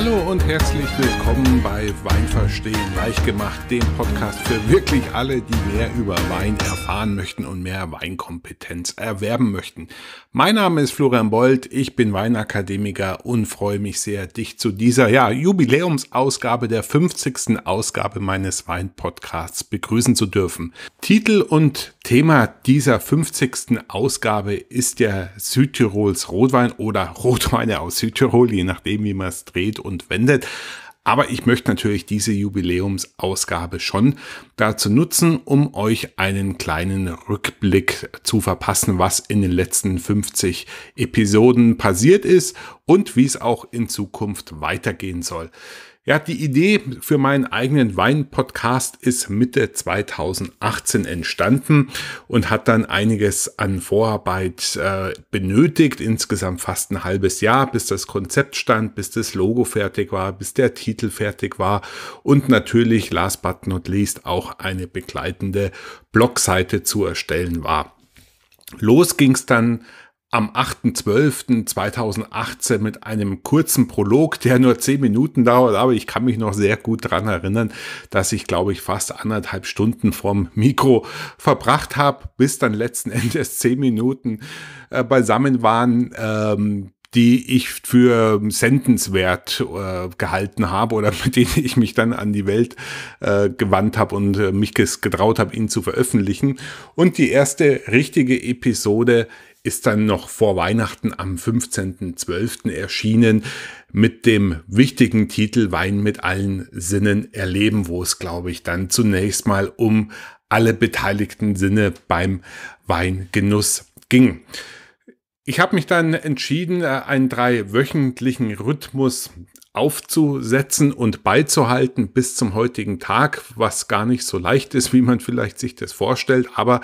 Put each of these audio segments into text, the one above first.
Hallo und herzlich willkommen bei Wein verstehen leicht gemacht, dem Podcast für wirklich alle, die mehr über Wein erfahren möchten und mehr Weinkompetenz erwerben möchten. Mein Name ist Florian Bold, ich bin Weinakademiker und freue mich sehr, dich zu dieser ja, Jubiläumsausgabe der 50. Ausgabe meines Weinpodcasts begrüßen zu dürfen. Titel und Thema dieser 50. Ausgabe ist der Südtirols Rotwein oder Rotweine aus Südtirol, je nachdem wie man es dreht und wendet. Aber ich möchte natürlich diese Jubiläumsausgabe schon dazu nutzen, um euch einen kleinen Rückblick zu verpassen, was in den letzten 50 Episoden passiert ist und wie es auch in Zukunft weitergehen soll. Ja, die Idee für meinen eigenen Wein-Podcast ist Mitte 2018 entstanden und hat dann einiges an Vorarbeit äh, benötigt. Insgesamt fast ein halbes Jahr, bis das Konzept stand, bis das Logo fertig war, bis der Titel fertig war und natürlich, last but not least, auch eine begleitende Blogseite zu erstellen war. Los ging es dann am 8.12.2018 mit einem kurzen Prolog, der nur zehn Minuten dauert, aber ich kann mich noch sehr gut daran erinnern, dass ich, glaube ich, fast anderthalb Stunden vorm Mikro verbracht habe, bis dann letzten Endes zehn Minuten äh, beisammen waren. Ähm, die ich für sendenswert äh, gehalten habe oder mit denen ich mich dann an die Welt äh, gewandt habe und äh, mich getraut habe, ihn zu veröffentlichen. Und die erste richtige Episode ist dann noch vor Weihnachten am 15.12. erschienen mit dem wichtigen Titel Wein mit allen Sinnen erleben, wo es, glaube ich, dann zunächst mal um alle beteiligten Sinne beim Weingenuss ging. Ich habe mich dann entschieden, äh, einen dreiwöchentlichen Rhythmus aufzusetzen und beizuhalten bis zum heutigen Tag, was gar nicht so leicht ist, wie man vielleicht sich das vorstellt. Aber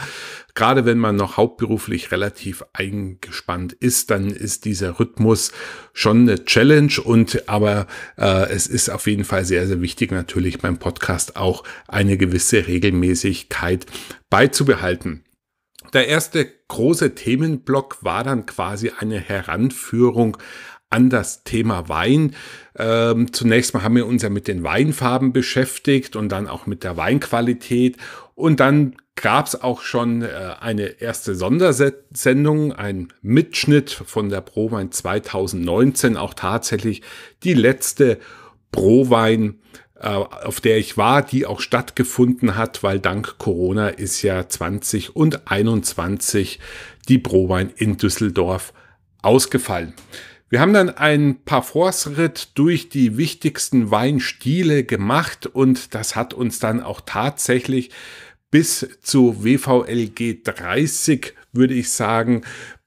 gerade wenn man noch hauptberuflich relativ eingespannt ist, dann ist dieser Rhythmus schon eine Challenge. Und aber äh, es ist auf jeden Fall sehr, sehr wichtig, natürlich beim Podcast auch eine gewisse Regelmäßigkeit beizubehalten. Der erste große Themenblock war dann quasi eine Heranführung an das Thema Wein. Ähm, zunächst mal haben wir uns ja mit den Weinfarben beschäftigt und dann auch mit der Weinqualität. Und dann gab es auch schon äh, eine erste Sondersendung, ein Mitschnitt von der Prowein 2019, auch tatsächlich die letzte Prowein äh, auf der ich war, die auch stattgefunden hat, weil dank Corona ist ja 20 und 21 die Prowein in Düsseldorf ausgefallen. Wir haben dann ein Parforsritt durch die wichtigsten Weinstile gemacht und das hat uns dann auch tatsächlich bis zu WVLG 30, würde ich sagen,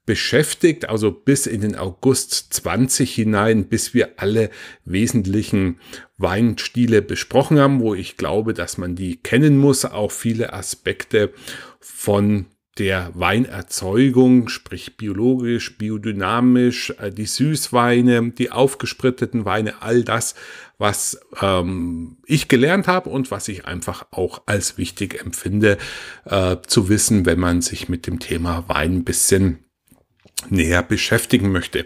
beschäftigt, also bis in den August 20 hinein, bis wir alle wesentlichen Weinstile besprochen haben, wo ich glaube, dass man die kennen muss, auch viele Aspekte von der Weinerzeugung, sprich biologisch, biodynamisch, äh, die Süßweine, die aufgespritteten Weine, all das, was ähm, ich gelernt habe und was ich einfach auch als wichtig empfinde äh, zu wissen, wenn man sich mit dem Thema Wein ein bisschen näher beschäftigen möchte.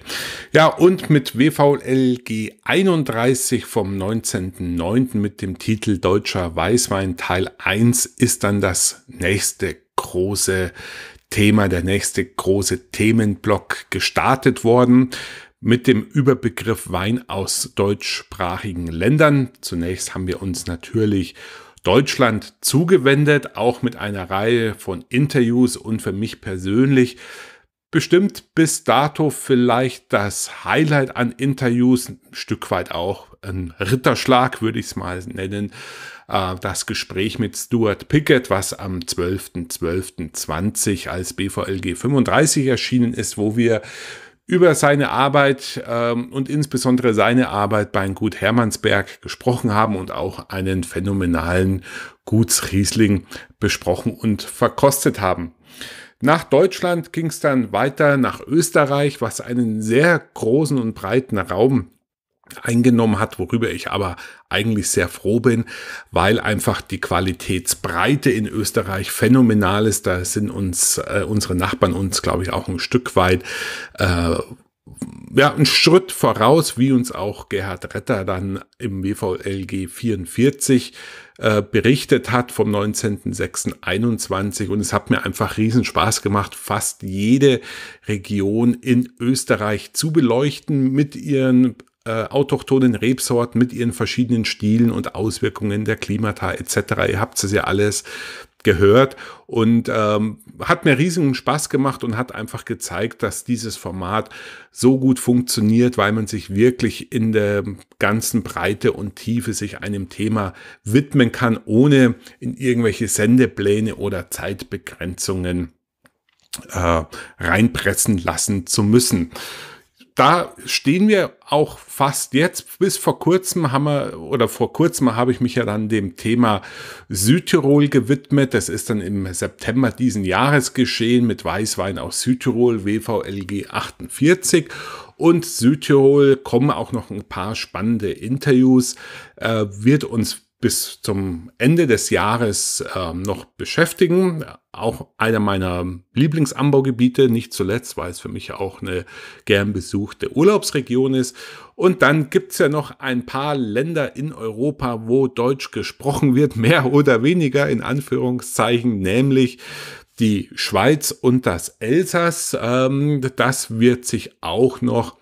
Ja, und mit WVLG 31 vom 19.09. mit dem Titel Deutscher Weißwein Teil 1 ist dann das nächste große Thema, der nächste große Themenblock gestartet worden mit dem Überbegriff Wein aus deutschsprachigen Ländern. Zunächst haben wir uns natürlich Deutschland zugewendet, auch mit einer Reihe von Interviews und für mich persönlich bestimmt bis dato vielleicht das Highlight an Interviews, ein Stück weit auch ein Ritterschlag, würde ich es mal nennen, äh, das Gespräch mit Stuart Pickett, was am 12.12.20 als BVLG 35 erschienen ist, wo wir über seine Arbeit ähm, und insbesondere seine Arbeit beim Gut Hermannsberg gesprochen haben und auch einen phänomenalen Gutsriesling besprochen und verkostet haben. Nach Deutschland ging es dann weiter nach Österreich, was einen sehr großen und breiten Raum eingenommen hat, worüber ich aber eigentlich sehr froh bin, weil einfach die Qualitätsbreite in Österreich phänomenal ist. Da sind uns äh, unsere Nachbarn uns, glaube ich, auch ein Stück weit äh, ja, einen Schritt voraus, wie uns auch Gerhard Retter dann im WVLG 44 äh, berichtet hat vom 19.06.21. Und es hat mir einfach riesen Spaß gemacht, fast jede Region in Österreich zu beleuchten mit ihren äh, autochthonen Rebsorten mit ihren verschiedenen Stilen und Auswirkungen der Klimata etc. Ihr habt es ja alles gehört und ähm, hat mir riesigen Spaß gemacht und hat einfach gezeigt, dass dieses Format so gut funktioniert, weil man sich wirklich in der ganzen Breite und Tiefe sich einem Thema widmen kann, ohne in irgendwelche Sendepläne oder Zeitbegrenzungen äh, reinpressen lassen zu müssen da stehen wir auch fast jetzt. Bis vor kurzem haben wir, oder vor kurzem habe ich mich ja dann dem Thema Südtirol gewidmet. Das ist dann im September diesen Jahres geschehen mit Weißwein aus Südtirol, WVLG 48 und Südtirol kommen auch noch ein paar spannende Interviews. Äh, wird uns bis zum Ende des Jahres äh, noch beschäftigen. Auch einer meiner Lieblingsanbaugebiete, nicht zuletzt, weil es für mich auch eine gern besuchte Urlaubsregion ist. Und dann gibt's ja noch ein paar Länder in Europa, wo Deutsch gesprochen wird, mehr oder weniger in Anführungszeichen, nämlich die Schweiz und das Elsass. Ähm, das wird sich auch noch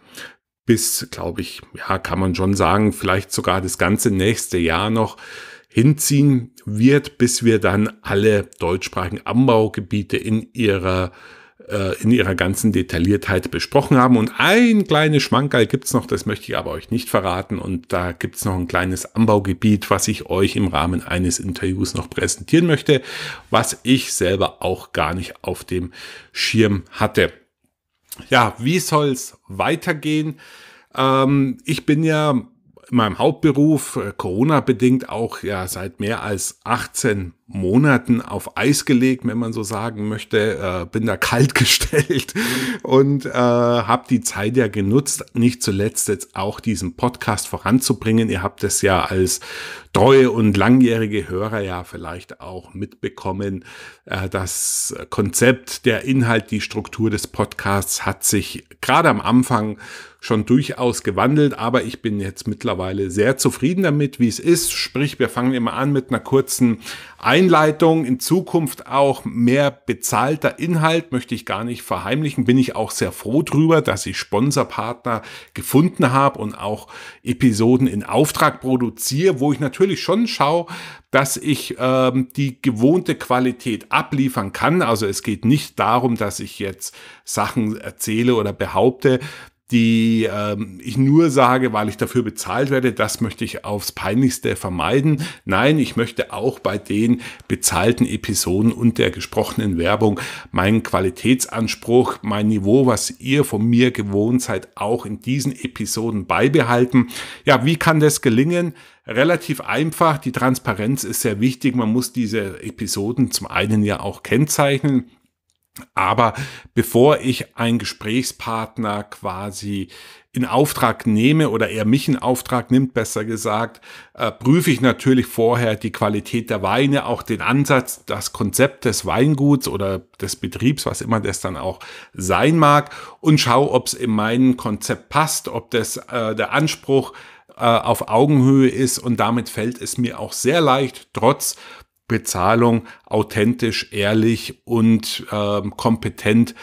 bis, glaube ich, ja, kann man schon sagen, vielleicht sogar das ganze nächste Jahr noch hinziehen wird, bis wir dann alle deutschsprachigen Anbaugebiete in ihrer äh, in ihrer ganzen Detailliertheit besprochen haben. Und ein kleines Schmankerl gibt es noch, das möchte ich aber euch nicht verraten. Und da gibt es noch ein kleines Anbaugebiet, was ich euch im Rahmen eines Interviews noch präsentieren möchte, was ich selber auch gar nicht auf dem Schirm hatte ja, wie soll es weitergehen? Ähm, ich bin ja in meinem Hauptberuf, äh, Corona-bedingt auch ja seit mehr als 18 Monaten auf Eis gelegt, wenn man so sagen möchte, äh, bin da kalt gestellt und äh, habe die Zeit ja genutzt, nicht zuletzt jetzt auch diesen Podcast voranzubringen. Ihr habt es ja als treue und langjährige Hörer ja vielleicht auch mitbekommen. Äh, das Konzept, der Inhalt, die Struktur des Podcasts hat sich gerade am Anfang schon durchaus gewandelt, aber ich bin jetzt mittlerweile sehr zufrieden damit, wie es ist. Sprich, wir fangen immer an mit einer kurzen Einleitung. In Zukunft auch mehr bezahlter Inhalt möchte ich gar nicht verheimlichen. Bin ich auch sehr froh drüber, dass ich Sponsorpartner gefunden habe und auch Episoden in Auftrag produziere, wo ich natürlich schon schaue, dass ich ähm, die gewohnte Qualität abliefern kann. Also es geht nicht darum, dass ich jetzt Sachen erzähle oder behaupte, die ähm, ich nur sage, weil ich dafür bezahlt werde, das möchte ich aufs peinlichste vermeiden. Nein, ich möchte auch bei den bezahlten Episoden und der gesprochenen Werbung meinen Qualitätsanspruch, mein Niveau, was ihr von mir gewohnt seid, auch in diesen Episoden beibehalten. Ja, wie kann das gelingen? relativ einfach. Die Transparenz ist sehr wichtig. Man muss diese Episoden zum einen ja auch kennzeichnen. Aber bevor ich einen Gesprächspartner quasi in Auftrag nehme oder er mich in Auftrag nimmt, besser gesagt, äh, prüfe ich natürlich vorher die Qualität der Weine, auch den Ansatz, das Konzept des Weinguts oder des Betriebs, was immer das dann auch sein mag, und schaue, ob es in meinem Konzept passt, ob das äh, der Anspruch äh, auf Augenhöhe ist und damit fällt es mir auch sehr leicht, trotz Bezahlung authentisch, ehrlich und äh, kompetent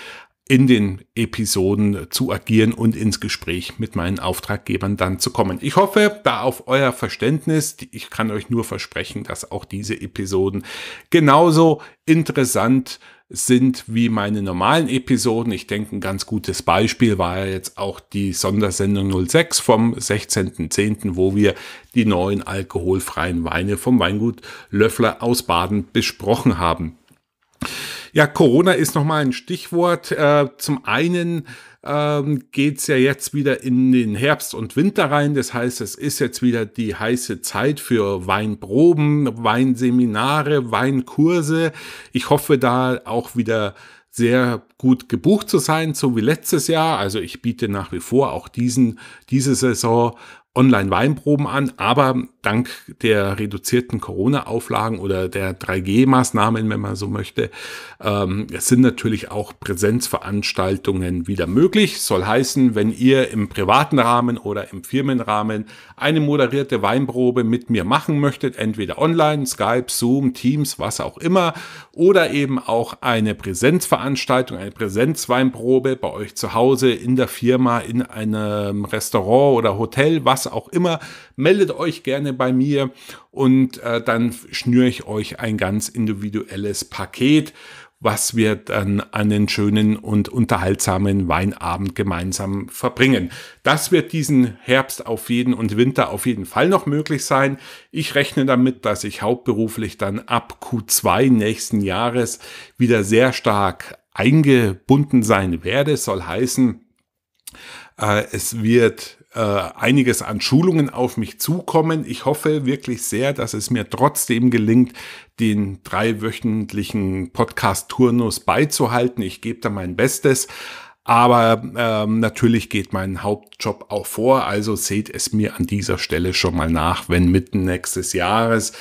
in den Episoden zu agieren und ins Gespräch mit meinen Auftraggebern dann zu kommen. Ich hoffe da auf euer Verständnis. Ich kann euch nur versprechen, dass auch diese Episoden genauso interessant sind sind wie meine normalen Episoden. Ich denke, ein ganz gutes Beispiel war ja jetzt auch die Sondersendung 06 vom 16.10., wo wir die neuen alkoholfreien Weine vom Weingut Löffler aus Baden besprochen haben. Ja, Corona ist nochmal ein Stichwort. Äh, zum einen ähm, geht es ja jetzt wieder in den Herbst und Winter rein. Das heißt, es ist jetzt wieder die heiße Zeit für Weinproben, Weinseminare, Weinkurse. Ich hoffe da auch wieder sehr gut gebucht zu sein, so wie letztes Jahr. Also ich biete nach wie vor auch diesen, diese Saison Online-Weinproben an, aber dank der reduzierten Corona-Auflagen oder der 3G-Maßnahmen, wenn man so möchte, ähm, es sind natürlich auch Präsenzveranstaltungen wieder möglich. Soll heißen, wenn ihr im privaten Rahmen oder im Firmenrahmen eine moderierte Weinprobe mit mir machen möchtet, entweder online, Skype, Zoom, Teams, was auch immer, oder eben auch eine Präsenzveranstaltung, eine Präsenzweinprobe bei euch zu Hause, in der Firma, in einem Restaurant oder Hotel, was auch immer, meldet euch gerne bei mir und äh, dann schnüre ich euch ein ganz individuelles Paket, was wir dann einen schönen und unterhaltsamen Weinabend gemeinsam verbringen. Das wird diesen Herbst auf jeden und Winter auf jeden Fall noch möglich sein. Ich rechne damit, dass ich hauptberuflich dann ab Q2 nächsten Jahres wieder sehr stark eingebunden sein werde. soll heißen, äh, es wird äh, einiges an Schulungen auf mich zukommen. Ich hoffe wirklich sehr, dass es mir trotzdem gelingt, den dreiwöchentlichen Podcast-Turnus beizuhalten. Ich gebe da mein Bestes. Aber ähm, natürlich geht mein Hauptjob auch vor, also seht es mir an dieser Stelle schon mal nach, wenn mitten nächstes Jahres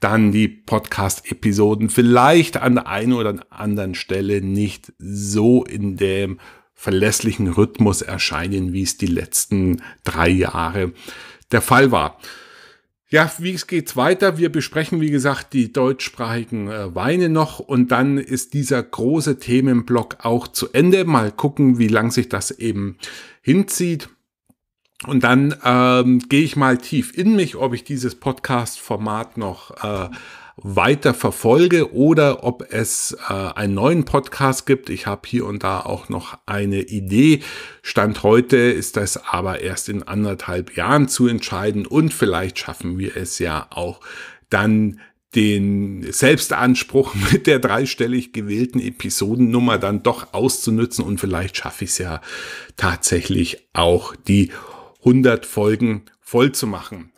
dann die Podcast-Episoden vielleicht an der einen oder anderen Stelle nicht so in dem verlässlichen Rhythmus erscheinen, wie es die letzten drei Jahre der Fall war. Ja, wie geht's weiter? Wir besprechen, wie gesagt, die deutschsprachigen äh, Weine noch und dann ist dieser große Themenblock auch zu Ende. Mal gucken, wie lang sich das eben hinzieht. Und dann ähm, gehe ich mal tief in mich, ob ich dieses Podcast-Format noch äh, weiter verfolge oder ob es äh, einen neuen Podcast gibt. Ich habe hier und da auch noch eine Idee. Stand heute ist das aber erst in anderthalb Jahren zu entscheiden und vielleicht schaffen wir es ja auch dann den Selbstanspruch mit der dreistellig gewählten Episodennummer dann doch auszunutzen und vielleicht schaffe ich es ja tatsächlich auch die 100 Folgen voll zu machen.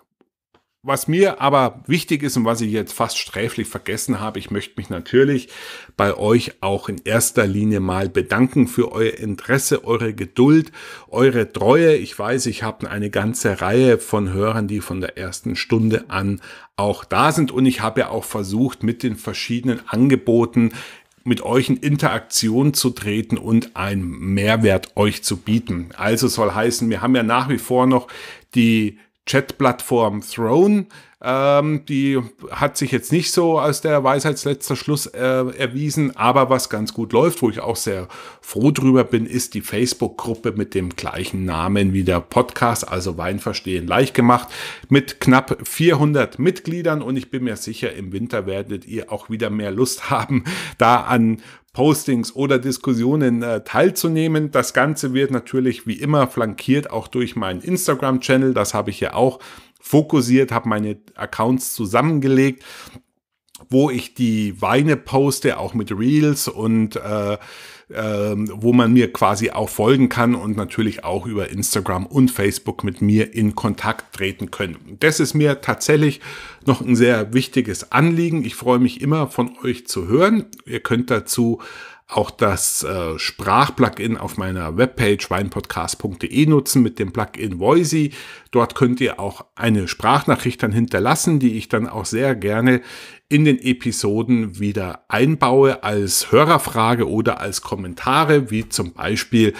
Was mir aber wichtig ist und was ich jetzt fast sträflich vergessen habe, ich möchte mich natürlich bei euch auch in erster Linie mal bedanken für euer Interesse, eure Geduld, eure Treue. Ich weiß, ich habe eine ganze Reihe von Hörern, die von der ersten Stunde an auch da sind und ich habe ja auch versucht, mit den verschiedenen Angeboten mit euch in Interaktion zu treten und einen Mehrwert euch zu bieten. Also soll heißen, wir haben ja nach wie vor noch die Chatplattform Throne ähm, die hat sich jetzt nicht so als der Weisheitsletzter Schluss äh, erwiesen, aber was ganz gut läuft, wo ich auch sehr froh drüber bin, ist die Facebook-Gruppe mit dem gleichen Namen wie der Podcast, also Wein verstehen leicht gemacht, mit knapp 400 Mitgliedern und ich bin mir sicher, im Winter werdet ihr auch wieder mehr Lust haben, da an Postings oder Diskussionen äh, teilzunehmen. Das Ganze wird natürlich wie immer flankiert auch durch meinen Instagram-Channel. Das habe ich ja auch fokussiert, habe meine Accounts zusammengelegt, wo ich die Weine poste, auch mit Reels und äh, äh, wo man mir quasi auch folgen kann und natürlich auch über Instagram und Facebook mit mir in Kontakt treten können. Das ist mir tatsächlich noch ein sehr wichtiges Anliegen. Ich freue mich immer von euch zu hören. Ihr könnt dazu auch das äh, Sprachplugin auf meiner Webpage weinpodcast.de nutzen mit dem Plugin Voicy. Dort könnt ihr auch eine Sprachnachricht dann hinterlassen, die ich dann auch sehr gerne in den Episoden wieder einbaue als Hörerfrage oder als Kommentare, wie zum Beispiel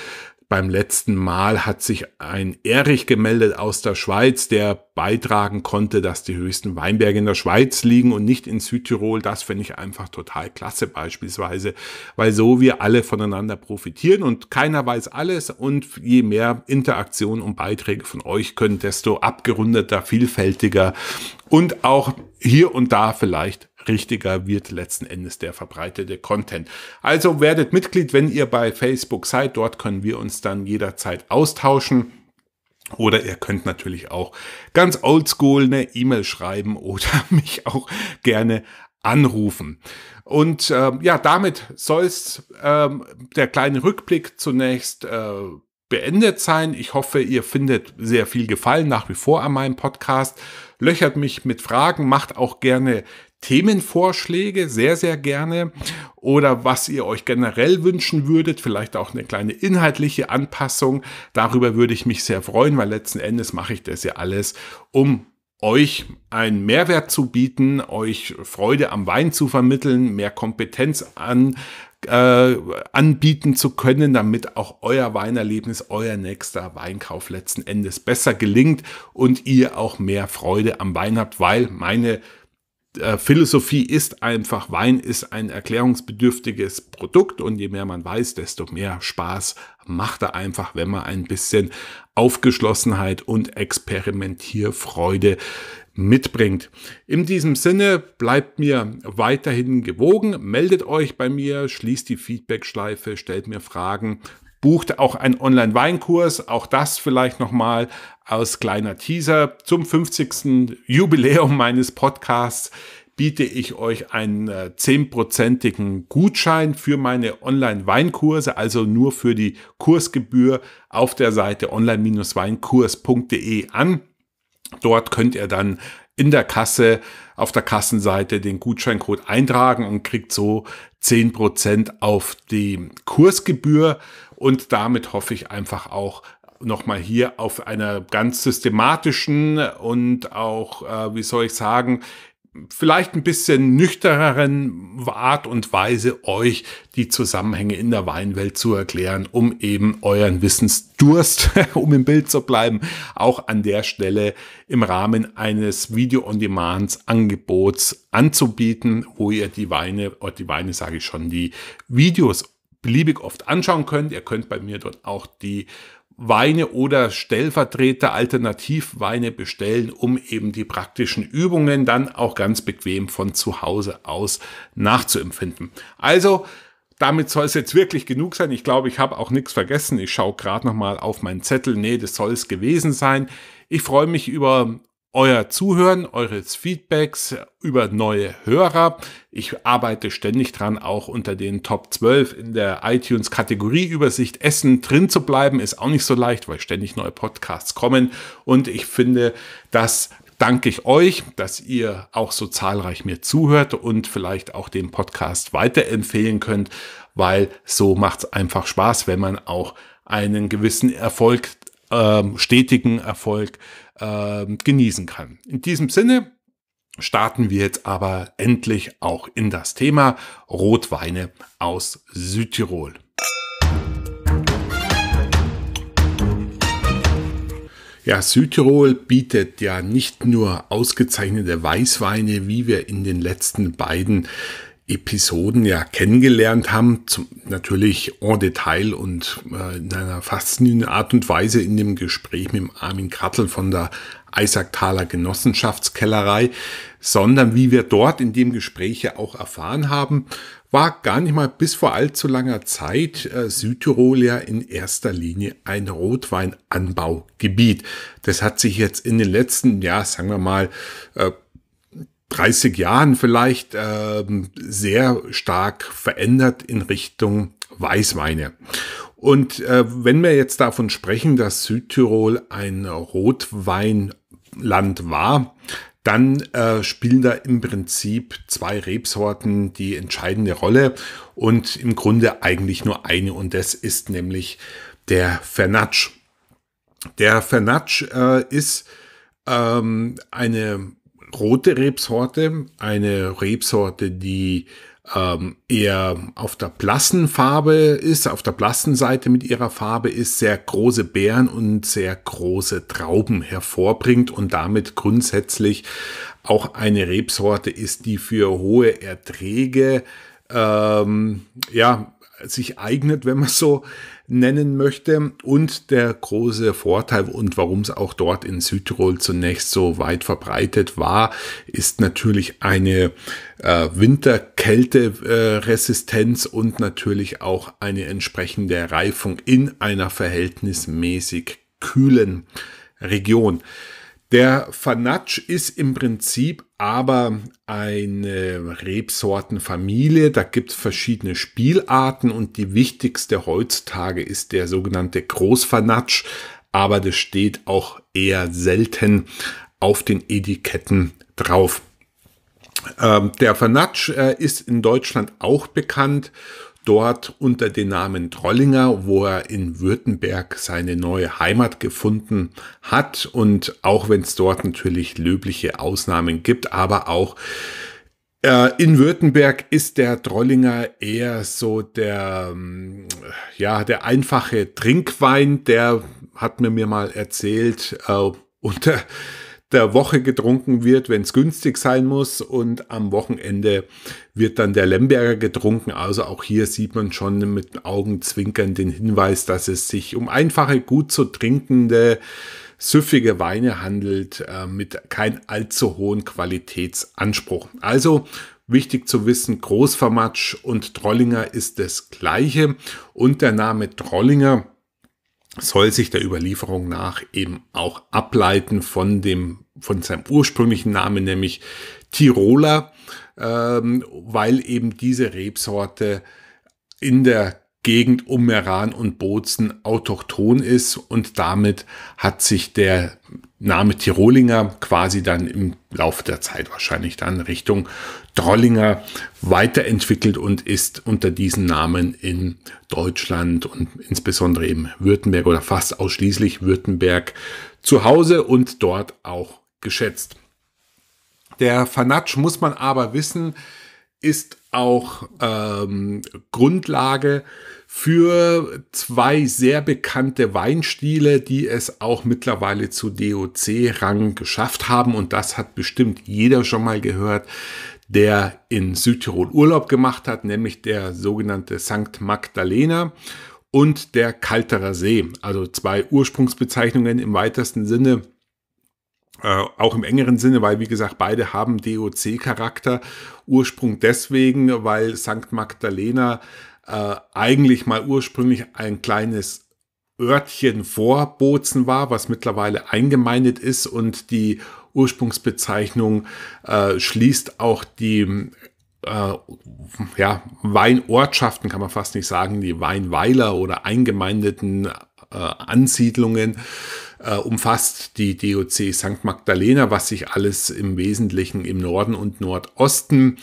beim letzten Mal hat sich ein Erich gemeldet aus der Schweiz, der beitragen konnte, dass die höchsten Weinberge in der Schweiz liegen und nicht in Südtirol. Das finde ich einfach total klasse beispielsweise, weil so wir alle voneinander profitieren und keiner weiß alles und je mehr Interaktion und Beiträge von euch können, desto abgerundeter, vielfältiger und auch hier und da vielleicht richtiger wird letzten Endes der verbreitete Content. Also werdet Mitglied, wenn ihr bei Facebook seid. Dort können wir uns dann jederzeit austauschen. Oder ihr könnt natürlich auch ganz oldschool eine E-Mail schreiben oder mich auch gerne anrufen. Und äh, ja, damit soll es äh, der kleine Rückblick zunächst äh, beendet sein. Ich hoffe, ihr findet sehr viel Gefallen nach wie vor an meinem Podcast. Löchert mich mit Fragen, macht auch gerne Themenvorschläge sehr, sehr gerne oder was ihr euch generell wünschen würdet, vielleicht auch eine kleine inhaltliche Anpassung. Darüber würde ich mich sehr freuen, weil letzten Endes mache ich das ja alles, um euch einen Mehrwert zu bieten, euch Freude am Wein zu vermitteln, mehr Kompetenz an, äh, anbieten zu können, damit auch euer Weinerlebnis, euer nächster Weinkauf letzten Endes besser gelingt und ihr auch mehr Freude am Wein habt, weil meine äh, Philosophie ist einfach, Wein ist ein erklärungsbedürftiges Produkt und je mehr man weiß, desto mehr Spaß macht er einfach, wenn man ein bisschen Aufgeschlossenheit und Experimentierfreude mitbringt. In diesem Sinne bleibt mir weiterhin gewogen, meldet euch bei mir, schließt die Feedbackschleife, stellt mir Fragen, bucht auch einen Online-Weinkurs, auch das vielleicht nochmal als kleiner Teaser. Zum 50. Jubiläum meines Podcasts biete ich euch einen äh, zehnprozentigen Gutschein für meine Online-Weinkurse, also nur für die Kursgebühr auf der Seite online-weinkurs.de an. Dort könnt ihr dann in der Kasse auf der Kassenseite den Gutscheincode eintragen und kriegt so 10% auf die Kursgebühr. Und damit hoffe ich einfach auch nochmal hier auf einer ganz systematischen und auch, äh, wie soll ich sagen, vielleicht ein bisschen nüchtereren Art und Weise euch die Zusammenhänge in der Weinwelt zu erklären, um eben euren Wissensdurst, um im Bild zu bleiben, auch an der Stelle im Rahmen eines Video-on-Demand-Angebots anzubieten, wo ihr die Weine, oder die Weine sage ich schon, die Videos beliebig oft anschauen könnt. Ihr könnt bei mir dort auch die Weine oder Stellvertreter Alternativweine bestellen, um eben die praktischen Übungen dann auch ganz bequem von zu Hause aus nachzuempfinden. Also, damit soll es jetzt wirklich genug sein. Ich glaube, ich habe auch nichts vergessen. Ich schaue gerade nochmal auf meinen Zettel. Nee, das soll es gewesen sein. Ich freue mich über euer Zuhören, eures Feedbacks über neue Hörer. Ich arbeite ständig dran, auch unter den Top 12 in der iTunes Kategorieübersicht Essen drin zu bleiben. Ist auch nicht so leicht, weil ständig neue Podcasts kommen. Und ich finde, dass danke ich euch, dass ihr auch so zahlreich mir zuhört und vielleicht auch den Podcast weiterempfehlen könnt, weil so macht es einfach Spaß, wenn man auch einen gewissen Erfolg, ähm, stetigen Erfolg äh, genießen kann. In diesem Sinne starten wir jetzt aber endlich auch in das Thema Rotweine aus Südtirol. Ja, Südtirol bietet ja nicht nur ausgezeichnete Weißweine, wie wir in den letzten beiden Episoden ja kennengelernt haben, zum, natürlich en Detail und äh, in einer faszinierenden Art und Weise in dem Gespräch mit Armin Krattel von der Eisacktaler Genossenschaftskellerei, sondern wie wir dort in dem Gespräch ja auch erfahren haben, war gar nicht mal bis vor allzu langer Zeit äh, Südtirol ja in erster Linie ein Rotweinanbaugebiet. Das hat sich jetzt in den letzten, ja, sagen wir mal, äh, 30 Jahren vielleicht ähm, sehr stark verändert in Richtung Weißweine. Und äh, wenn wir jetzt davon sprechen, dass Südtirol ein Rotweinland war, dann äh, spielen da im Prinzip zwei Rebsorten die entscheidende Rolle und im Grunde eigentlich nur eine und das ist nämlich der Fernatsch. Der Fernatsch äh, ist ähm, eine rote Rebsorte, eine Rebsorte, die ähm, eher auf der blassen Farbe ist, auf der blassen Seite mit ihrer Farbe ist, sehr große Beeren und sehr große Trauben hervorbringt und damit grundsätzlich auch eine Rebsorte ist, die für hohe Erträge ähm, ja, sich eignet, wenn man so nennen möchte. Und der große Vorteil und warum es auch dort in Südtirol zunächst so weit verbreitet war, ist natürlich eine äh, Winterkälteresistenz äh, und natürlich auch eine entsprechende Reifung in einer verhältnismäßig kühlen Region. Der Fanatsch ist im Prinzip aber eine Rebsortenfamilie. Da gibt es verschiedene Spielarten und die wichtigste heutzutage ist der sogenannte Großfanatsch, aber das steht auch eher selten auf den Etiketten drauf. Ähm, der Fanatsch äh, ist in Deutschland auch bekannt dort unter dem Namen Trollinger, wo er in Württemberg seine neue Heimat gefunden hat. Und auch wenn es dort natürlich löbliche Ausnahmen gibt, aber auch äh, in Württemberg ist der Trollinger eher so der, ähm, ja, der einfache Trinkwein, der hat mir mir mal erzählt, äh, unter der Woche getrunken wird, wenn es günstig sein muss. Und am Wochenende wird dann der Lemberger getrunken. Also auch hier sieht man schon mit Augenzwinkern den Hinweis, dass es sich um einfache, gut zu trinkende, süffige Weine handelt, äh, mit kein allzu hohen Qualitätsanspruch. Also Wichtig zu wissen, Großvermatsch und Trollinger ist das gleiche und der Name Trollinger soll sich der Überlieferung nach eben auch ableiten von dem, von seinem ursprünglichen Namen, nämlich Tiroler, ähm, weil eben diese Rebsorte in der Gegend um Meran und Bozen autochthon ist und damit hat sich der Name Tirolinger quasi dann im Laufe der Zeit wahrscheinlich dann Richtung Drollinger weiterentwickelt und ist unter diesen Namen in Deutschland und insbesondere im Württemberg oder fast ausschließlich Württemberg zu Hause und dort auch geschätzt. Der Fanatsch, muss man aber wissen, ist auch ähm, Grundlage für zwei sehr bekannte Weinstile, die es auch mittlerweile zu DOC-Rang geschafft haben. Und das hat bestimmt jeder schon mal gehört der in Südtirol Urlaub gemacht hat, nämlich der sogenannte Sankt Magdalena und der Kalterer See. Also zwei Ursprungsbezeichnungen im weitesten Sinne. Äh, auch im engeren Sinne, weil wie gesagt, beide haben DOC-Charakter. Ursprung deswegen, weil St. Magdalena äh, eigentlich mal ursprünglich ein kleines Örtchen vor Bozen war, was mittlerweile eingemeindet ist und die Ursprungsbezeichnung äh, schließt auch die äh, ja, Weinortschaften, kann man fast nicht sagen, die Weinweiler oder eingemeindeten äh, Ansiedlungen äh, umfasst die DOC St. Magdalena, was sich alles im Wesentlichen im Norden und Nordosten äh,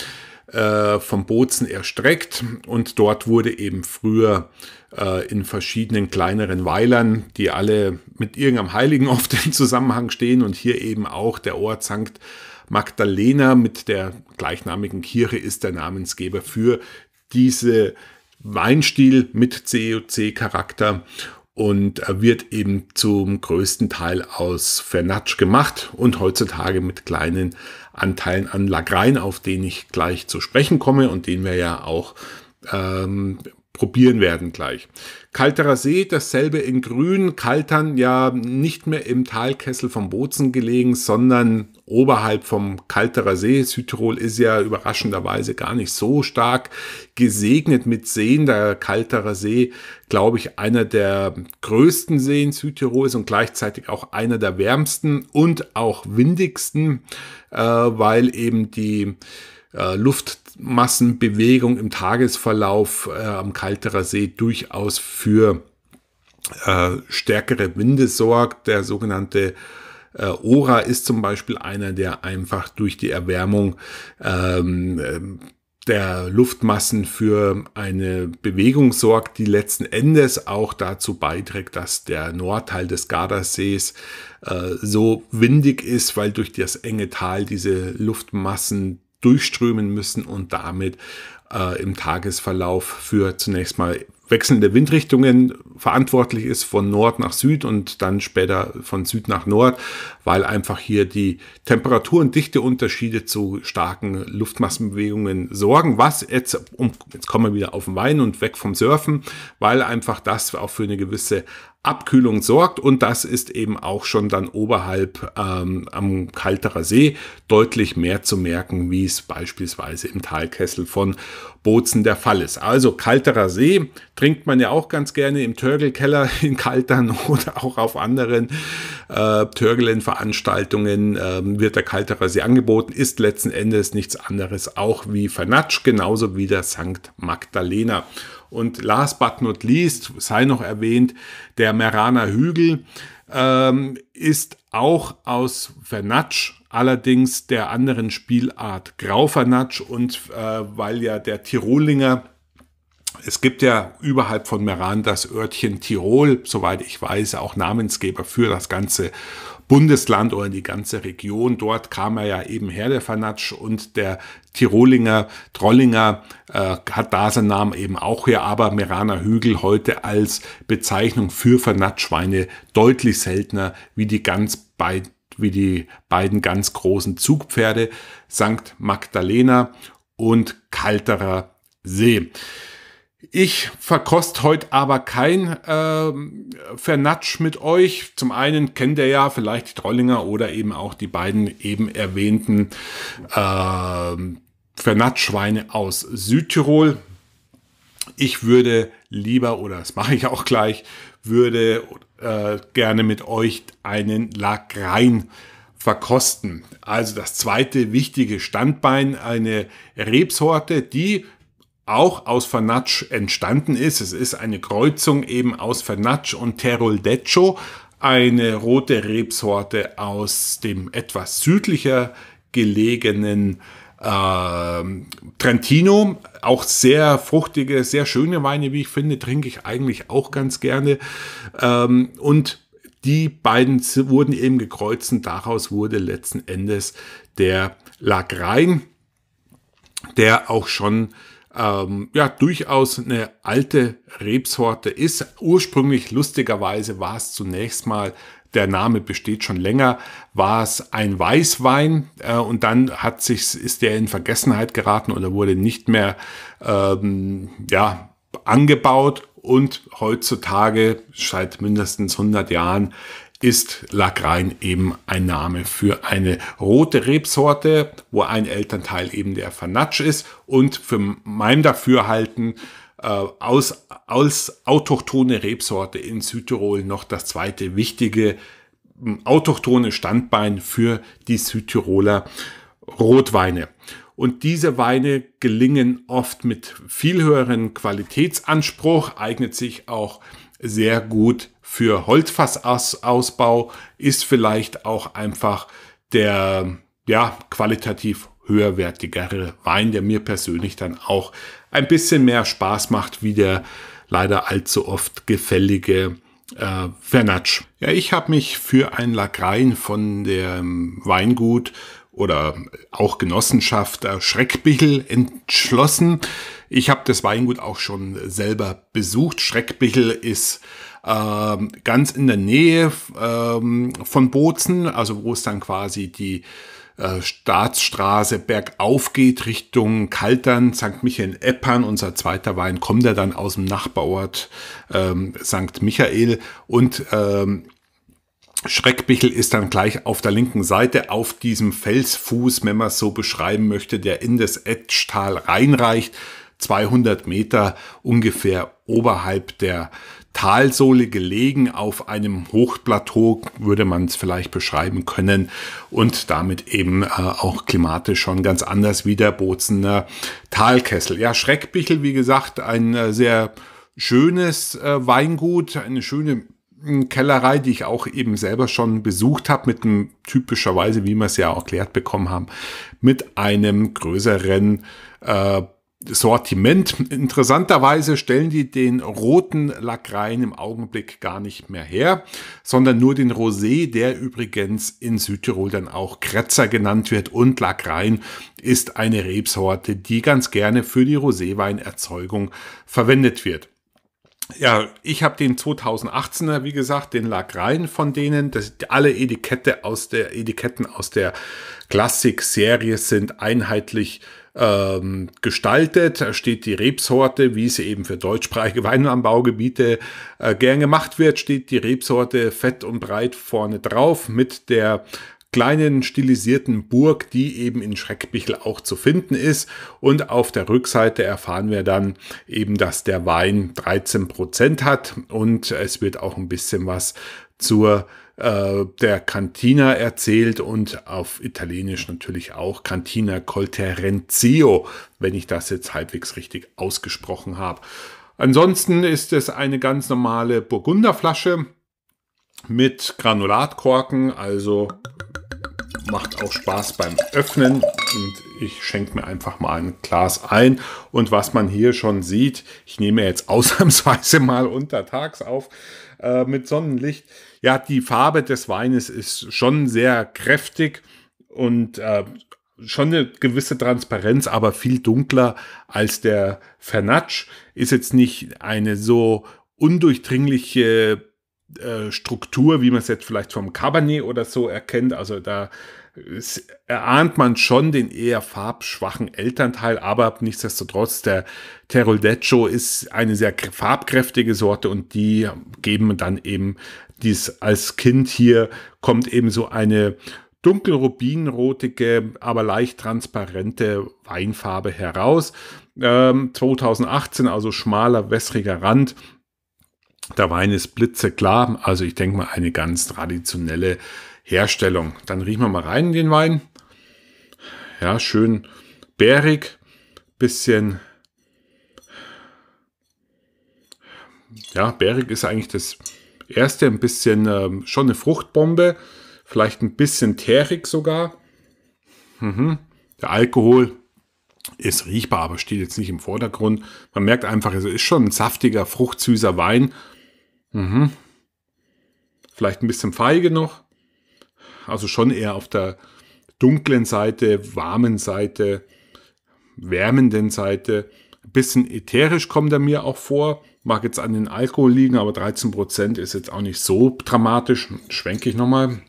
äh, vom Bozen erstreckt und dort wurde eben früher äh, in verschiedenen kleineren Weilern, die alle mit irgendeinem Heiligen oft in Zusammenhang stehen und hier eben auch der Ort Sankt Magdalena mit der gleichnamigen Kirche ist der Namensgeber für diese Weinstil mit COC-Charakter und wird eben zum größten Teil aus Fernatsch gemacht und heutzutage mit kleinen Anteilen an Lagrein, auf den ich gleich zu sprechen komme und den wir ja auch ähm, probieren werden gleich. Kalterer See, dasselbe in Grün. Kaltern ja nicht mehr im Talkessel vom Bozen gelegen, sondern oberhalb vom Kalterer See. Südtirol ist ja überraschenderweise gar nicht so stark gesegnet mit Seen. Der Kalterer See, glaube ich, einer der größten Seen Südtirols und gleichzeitig auch einer der wärmsten und auch windigsten, äh, weil eben die äh, Luft Massenbewegung im Tagesverlauf äh, am Kalterer See durchaus für äh, stärkere Winde sorgt. Der sogenannte äh, Ora ist zum Beispiel einer, der einfach durch die Erwärmung ähm, der Luftmassen für eine Bewegung sorgt, die letzten Endes auch dazu beiträgt, dass der Nordteil des Gardasees äh, so windig ist, weil durch das enge Tal diese Luftmassen durchströmen müssen und damit äh, im Tagesverlauf für zunächst mal wechselnde Windrichtungen verantwortlich ist, von Nord nach Süd und dann später von Süd nach Nord, weil einfach hier die Temperatur- und Dichteunterschiede zu starken Luftmassenbewegungen sorgen. Was jetzt, um, jetzt kommen wir wieder auf den Wein und weg vom Surfen, weil einfach das auch für eine gewisse Abkühlung sorgt und das ist eben auch schon dann oberhalb ähm, am Kalterer See deutlich mehr zu merken, wie es beispielsweise im Talkessel von Bozen der Fall ist. Also Kalterer See trinkt man ja auch ganz gerne im Törgelkeller in Kaltern oder auch auf anderen äh, Törgelen-Veranstaltungen ähm, wird der Kalterer See angeboten, ist letzten Endes nichts anderes auch wie Vernatsch, genauso wie der St. Magdalena. Und last but not least, sei noch erwähnt, der Meraner Hügel ähm, ist auch aus Vernatsch, allerdings der anderen Spielart Grauvernatsch. Und äh, weil ja der Tirolinger es gibt ja überhalb von Meran das Örtchen Tirol, soweit ich weiß, auch Namensgeber für das ganze Bundesland oder die ganze Region. Dort kam er ja eben her, der Fanatsch, und der Tirolinger, Trollinger äh, hat da seinen Namen eben auch her, aber Meraner Hügel heute als Bezeichnung für Fanatschweine deutlich seltener wie die ganz beiden wie die beiden ganz großen Zugpferde St. Magdalena und Kalterer See. Ich verkost heute aber kein äh, Vernatsch mit euch. Zum einen kennt ihr ja vielleicht die Trollinger oder eben auch die beiden eben erwähnten äh, Vernatschschweine aus Südtirol. Ich würde lieber, oder das mache ich auch gleich, würde äh, gerne mit euch einen Lagrein verkosten. Also das zweite wichtige Standbein, eine Rebsorte, die auch aus Fanatsch entstanden ist. Es ist eine Kreuzung eben aus Fanatsch und Teroldeccio, eine rote Rebsorte aus dem etwas südlicher gelegenen äh, Trentino. Auch sehr fruchtige, sehr schöne Weine, wie ich finde, trinke ich eigentlich auch ganz gerne. Ähm, und die beiden wurden eben gekreuzt und daraus wurde letzten Endes der Lagrein, der auch schon ähm, ja durchaus eine alte Rebsorte ist. Ursprünglich lustigerweise war es zunächst mal der Name besteht schon länger, war es ein Weißwein äh, und dann hat sich, ist der in Vergessenheit geraten oder wurde nicht mehr ähm, ja, angebaut und heutzutage seit mindestens 100 Jahren ist Lagrein eben ein Name für eine rote Rebsorte, wo ein Elternteil eben der Fanatsch ist und für mein Dafürhalten äh, aus, als autochtone Rebsorte in Südtirol noch das zweite wichtige äh, autochtone Standbein für die Südtiroler Rotweine. Und diese Weine gelingen oft mit viel höheren Qualitätsanspruch, eignet sich auch sehr gut für Holzfassausbau ist vielleicht auch einfach der ja, qualitativ höherwertigere Wein, der mir persönlich dann auch ein bisschen mehr Spaß macht, wie der leider allzu oft gefällige äh, Vernatsch. Ja, ich habe mich für ein Lagrein von dem Weingut oder auch Genossenschaft äh, Schreckbichel entschlossen. Ich habe das Weingut auch schon selber besucht. Schreckbichel ist ähm, ganz in der Nähe ähm, von Bozen, also wo es dann quasi die äh, Staatsstraße bergauf geht Richtung Kaltern, St. Michael Eppern, unser zweiter Wein, kommt er dann aus dem Nachbarort ähm, St. Michael und ähm, Schreckbichel ist dann gleich auf der linken Seite auf diesem Felsfuß, wenn man es so beschreiben möchte, der in das Etschtal reinreicht, 200 Meter ungefähr oberhalb der, Talsohle gelegen auf einem Hochplateau, würde man es vielleicht beschreiben können und damit eben äh, auch klimatisch schon ganz anders wie der Bozener Talkessel. Ja, Schreckbichel, wie gesagt, ein äh, sehr schönes äh, Weingut, eine schöne hm, Kellerei, die ich auch eben selber schon besucht habe, mit einem typischerweise, wie wir es ja auch erklärt bekommen haben, mit einem größeren äh, Sortiment. Interessanterweise stellen die den roten Lackrein im Augenblick gar nicht mehr her, sondern nur den Rosé, der übrigens in Südtirol dann auch Kretzer genannt wird. Und Lackrein ist eine Rebsorte, die ganz gerne für die Roséweinerzeugung verwendet wird. Ja, ich habe den 2018er, wie gesagt, den Lackrein von denen. Das, alle Etikette aus der, Etiketten aus der Classic-Serie sind einheitlich ähm, gestaltet. Da steht die Rebsorte, wie sie eben für deutschsprachige Weinanbaugebiete äh, gern gemacht wird, steht die Rebsorte fett und breit vorne drauf mit der kleinen stilisierten Burg, die eben in Schreckbichel auch zu finden ist. Und auf der Rückseite erfahren wir dann eben, dass der Wein 13% Prozent hat und es wird auch ein bisschen was zur äh, der Cantina erzählt und auf Italienisch natürlich auch Cantina Colterenzio, wenn ich das jetzt halbwegs richtig ausgesprochen habe. Ansonsten ist es eine ganz normale Burgunderflasche mit Granulatkorken, also macht auch Spaß beim Öffnen und ich schenke mir einfach mal ein Glas ein. Und was man hier schon sieht, ich nehme jetzt ausnahmsweise mal untertags auf, äh, mit Sonnenlicht. Ja, die Farbe des Weines ist schon sehr kräftig und äh, schon eine gewisse Transparenz, aber viel dunkler als der Fernatsch. Ist jetzt nicht eine so undurchdringliche äh, Struktur, wie man es jetzt vielleicht vom Cabernet oder so erkennt. Also da es erahnt man schon den eher farbschwachen Elternteil, aber nichtsdestotrotz, der Teroldeccio ist eine sehr farbkräftige Sorte und die geben dann eben dies als Kind hier kommt eben so eine dunkelrubinrotige, aber leicht transparente Weinfarbe heraus. Ähm, 2018 also schmaler, wässriger Rand der Wein ist blitzeklar, also ich denke mal eine ganz traditionelle Herstellung. Dann riechen wir mal rein in den Wein. Ja, schön bärig, bisschen ja, bärig ist eigentlich das erste, ein bisschen ähm, schon eine Fruchtbombe, vielleicht ein bisschen teerig sogar. Mhm. Der Alkohol ist riechbar, aber steht jetzt nicht im Vordergrund. Man merkt einfach, es ist schon ein saftiger, fruchtsüßer Wein Mhm. Vielleicht ein bisschen feige noch. Also schon eher auf der dunklen Seite, warmen Seite, wärmenden Seite. Ein bisschen ätherisch kommt er mir auch vor. Mag jetzt an den Alkohol liegen, aber 13% ist jetzt auch nicht so dramatisch. Schwenke ich nochmal.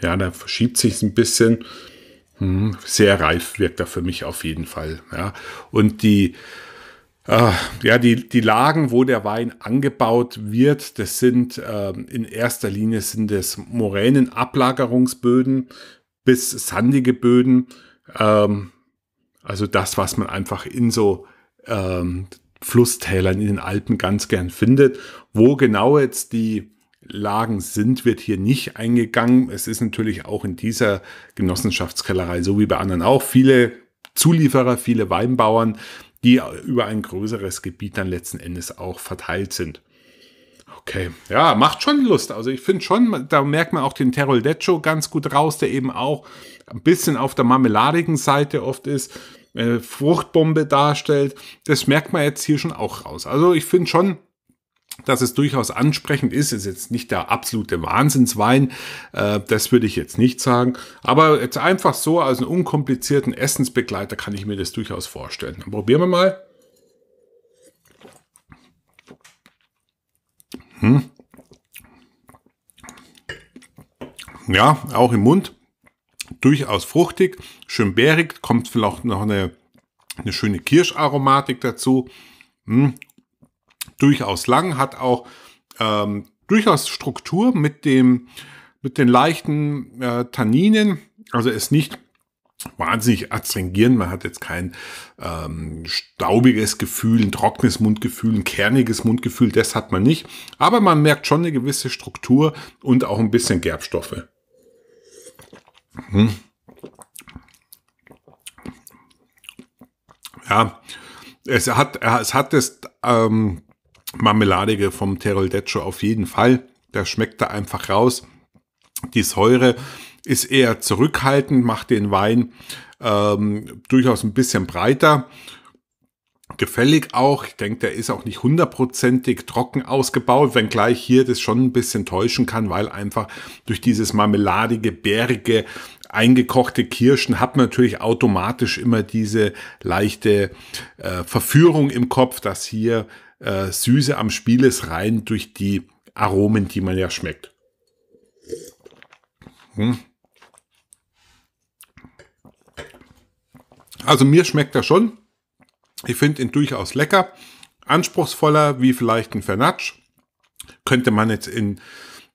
Ja, da verschiebt sich ein bisschen. Hm, sehr reif wirkt er für mich auf jeden Fall. Ja. Und die Ah, ja, die, die Lagen, wo der Wein angebaut wird, das sind äh, in erster Linie sind es Moränenablagerungsböden bis sandige Böden. Ähm, also das, was man einfach in so ähm, Flusstälern in den Alpen ganz gern findet. Wo genau jetzt die Lagen sind, wird hier nicht eingegangen. Es ist natürlich auch in dieser Genossenschaftskellerei, so wie bei anderen auch, viele Zulieferer, viele Weinbauern, die über ein größeres Gebiet dann letzten Endes auch verteilt sind. Okay, ja, macht schon Lust. Also ich finde schon, da merkt man auch den Terol Decho ganz gut raus, der eben auch ein bisschen auf der marmeladigen Seite oft ist, äh, Fruchtbombe darstellt. Das merkt man jetzt hier schon auch raus. Also ich finde schon, dass es durchaus ansprechend ist. Ist jetzt nicht der absolute Wahnsinnswein, äh, das würde ich jetzt nicht sagen. Aber jetzt einfach so als einen unkomplizierten Essensbegleiter kann ich mir das durchaus vorstellen. Dann probieren wir mal. Hm. Ja, auch im Mund. Durchaus fruchtig, schön bärig, kommt vielleicht noch eine, eine schöne Kirscharomatik dazu. Hm durchaus lang, hat auch ähm, durchaus Struktur mit dem mit den leichten äh, Tanninen. Also ist nicht wahnsinnig astringierend. Man hat jetzt kein ähm, staubiges Gefühl, ein trockenes Mundgefühl, ein kerniges Mundgefühl. Das hat man nicht. Aber man merkt schon eine gewisse Struktur und auch ein bisschen Gerbstoffe. Hm. Ja, es hat, es hat das ähm, marmeladige vom Teroldeccio auf jeden Fall. Der schmeckt da einfach raus. Die Säure ist eher zurückhaltend, macht den Wein ähm, durchaus ein bisschen breiter. Gefällig auch. Ich denke, der ist auch nicht hundertprozentig trocken ausgebaut, wenngleich hier das schon ein bisschen täuschen kann, weil einfach durch dieses marmeladige, bärige, eingekochte Kirschen hat man natürlich automatisch immer diese leichte äh, Verführung im Kopf, dass hier äh, Süße am Spiel ist, rein durch die Aromen, die man ja schmeckt. Hm. Also mir schmeckt er schon. Ich finde ihn durchaus lecker. Anspruchsvoller wie vielleicht ein Fernatsch. Könnte man jetzt in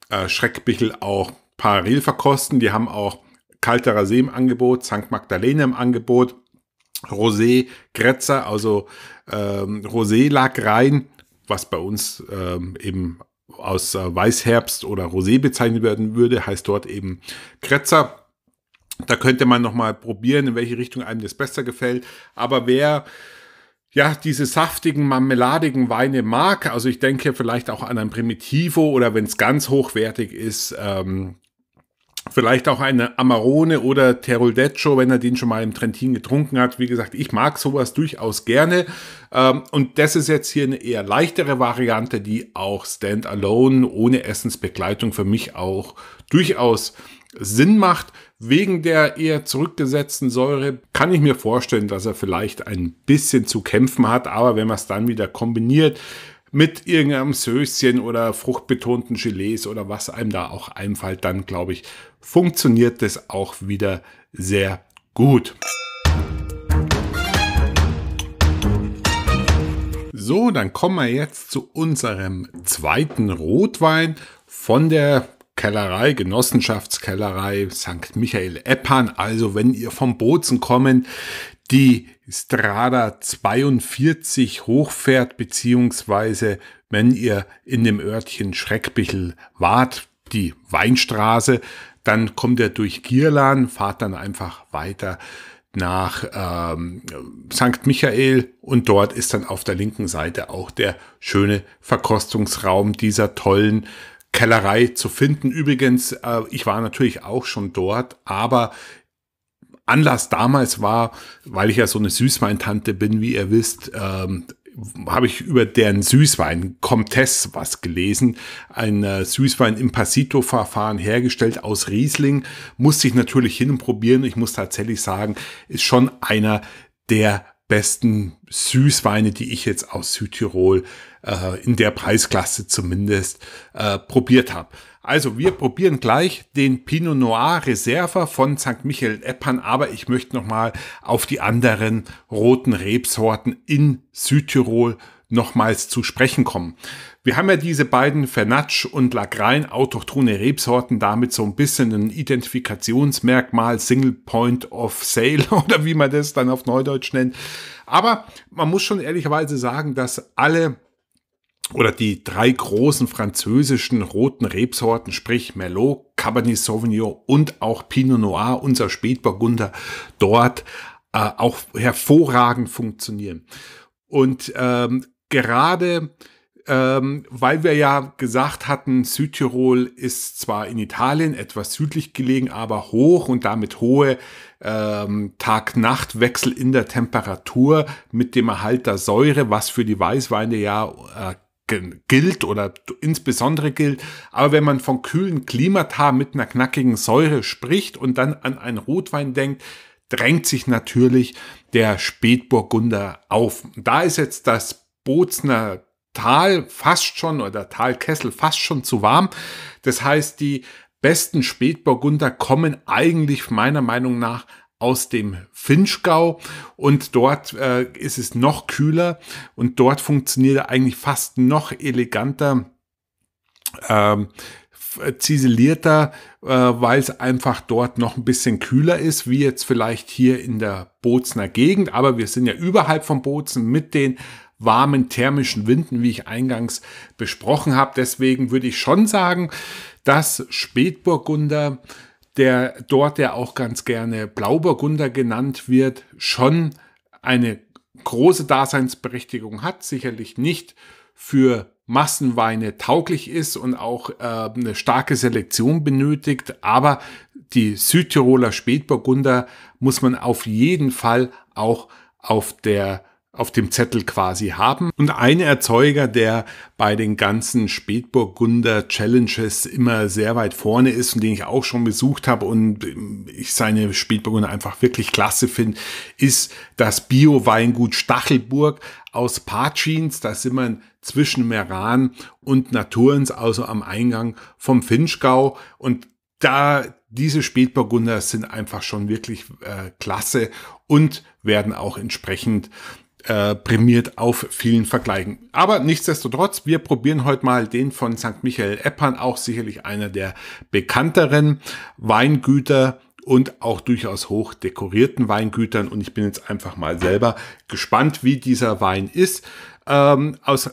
äh, Schreckbichel auch parallel verkosten. Die haben auch Kalter Rasee im Angebot, St. Magdalene im Angebot. Rosé-Kretzer, also ähm, Rosé-Lack rein, was bei uns ähm, eben aus äh, Weißherbst oder Rosé bezeichnet werden würde, heißt dort eben Kretzer. Da könnte man nochmal probieren, in welche Richtung einem das besser gefällt. Aber wer ja, diese saftigen, marmeladigen Weine mag. Also ich denke vielleicht auch an ein Primitivo oder wenn es ganz hochwertig ist, ähm, Vielleicht auch eine Amarone oder Teroldeccio, wenn er den schon mal im Trentin getrunken hat. Wie gesagt, ich mag sowas durchaus gerne. Ähm, und das ist jetzt hier eine eher leichtere Variante, die auch standalone ohne Essensbegleitung für mich auch durchaus Sinn macht. Wegen der eher zurückgesetzten Säure kann ich mir vorstellen, dass er vielleicht ein bisschen zu kämpfen hat. Aber wenn man es dann wieder kombiniert mit irgendeinem Söschen oder fruchtbetonten Gelees oder was einem da auch einfällt, dann glaube ich, funktioniert das auch wieder sehr gut. So, dann kommen wir jetzt zu unserem zweiten Rotwein von der Kellerei, Genossenschaftskellerei St. Michael Eppan. Also, wenn ihr vom Bozen kommen, die Strada 42 hochfährt, beziehungsweise wenn ihr in dem Örtchen Schreckbichel wart, die Weinstraße, dann kommt ihr durch Gierlan, fahrt dann einfach weiter nach ähm, St. Michael und dort ist dann auf der linken Seite auch der schöne Verkostungsraum dieser tollen Kellerei zu finden. Übrigens, äh, ich war natürlich auch schon dort, aber Anlass damals war, weil ich ja so eine Süßweintante bin, wie ihr wisst, ähm, habe ich über deren Süßwein Comtesse was gelesen. Ein äh, Süßwein im Passito-Verfahren hergestellt aus Riesling. Musste ich natürlich hinprobieren. Ich muss tatsächlich sagen, ist schon einer der besten Süßweine, die ich jetzt aus Südtirol äh, in der Preisklasse zumindest äh, probiert habe. Also wir probieren gleich den Pinot Noir Reserva von St. Michael Eppan, aber ich möchte nochmal auf die anderen roten Rebsorten in Südtirol nochmals zu sprechen kommen. Wir haben ja diese beiden Fernatsch und Lagrein autochthone Rebsorten damit so ein bisschen ein Identifikationsmerkmal, Single Point of Sale oder wie man das dann auf Neudeutsch nennt. Aber man muss schon ehrlicherweise sagen, dass alle oder die drei großen französischen roten Rebsorten, sprich Merlot, Cabernet Sauvignon und auch Pinot Noir, unser Spätburgunder, dort äh, auch hervorragend funktionieren. Und ähm, gerade ähm, weil wir ja gesagt hatten, Südtirol ist zwar in Italien etwas südlich gelegen, aber hoch und damit hohe ähm, Tag-Nacht-Wechsel in der Temperatur mit dem Erhalt der Säure, was für die Weißweine ja äh, gilt oder insbesondere gilt. Aber wenn man von kühlen Klimata mit einer knackigen Säure spricht und dann an einen Rotwein denkt, drängt sich natürlich der Spätburgunder auf. Da ist jetzt das Bozner Tal fast schon oder Talkessel fast schon zu warm. Das heißt, die besten Spätburgunder kommen eigentlich meiner Meinung nach aus dem Finchgau und dort äh, ist es noch kühler und dort funktioniert eigentlich fast noch eleganter, ähm, äh, ziselierter, äh, weil es einfach dort noch ein bisschen kühler ist, wie jetzt vielleicht hier in der Bozner Gegend. Aber wir sind ja überhalb von Bozen mit den warmen thermischen Winden, wie ich eingangs besprochen habe. Deswegen würde ich schon sagen, dass Spätburgunder, der dort ja auch ganz gerne Blauburgunder genannt wird, schon eine große Daseinsberechtigung hat, sicherlich nicht für Massenweine tauglich ist und auch äh, eine starke Selektion benötigt, aber die Südtiroler Spätburgunder muss man auf jeden Fall auch auf der auf dem Zettel quasi haben und ein Erzeuger, der bei den ganzen Spätburgunder Challenges immer sehr weit vorne ist und den ich auch schon besucht habe und ähm, ich seine Spätburgunder einfach wirklich klasse finde, ist das Bio-Weingut Stachelburg aus Patschins, da sind wir zwischen Meran und Naturens, also am Eingang vom Finchgau und da diese Spätburgunder sind einfach schon wirklich äh, klasse und werden auch entsprechend äh, prämiert auf vielen Vergleichen. Aber nichtsdestotrotz, wir probieren heute mal den von St. Michael Eppern, auch sicherlich einer der bekannteren Weingüter und auch durchaus hoch dekorierten Weingütern. Und ich bin jetzt einfach mal selber gespannt, wie dieser Wein ist. Ähm, aus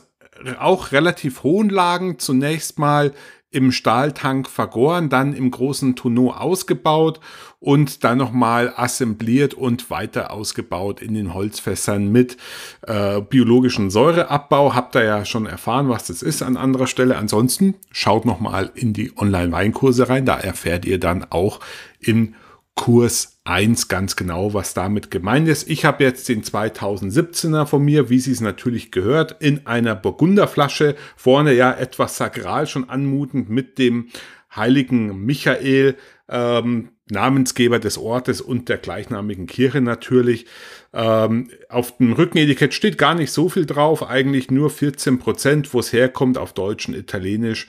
auch relativ hohen Lagen zunächst mal im Stahltank vergoren, dann im großen Tonneau ausgebaut und dann nochmal assembliert und weiter ausgebaut in den Holzfässern mit äh, biologischen Säureabbau. Habt ihr ja schon erfahren, was das ist an anderer Stelle. Ansonsten schaut nochmal in die Online-Weinkurse rein. Da erfährt ihr dann auch in Kurs 1 ganz genau, was damit gemeint ist. Ich habe jetzt den 2017er von mir, wie sie es natürlich gehört, in einer Burgunderflasche, vorne ja etwas sakral schon anmutend mit dem heiligen Michael, ähm, Namensgeber des Ortes und der gleichnamigen Kirche natürlich. Ähm, auf dem Rückenetikett steht gar nicht so viel drauf, eigentlich nur 14 Prozent, wo es herkommt auf Deutsch und Italienisch.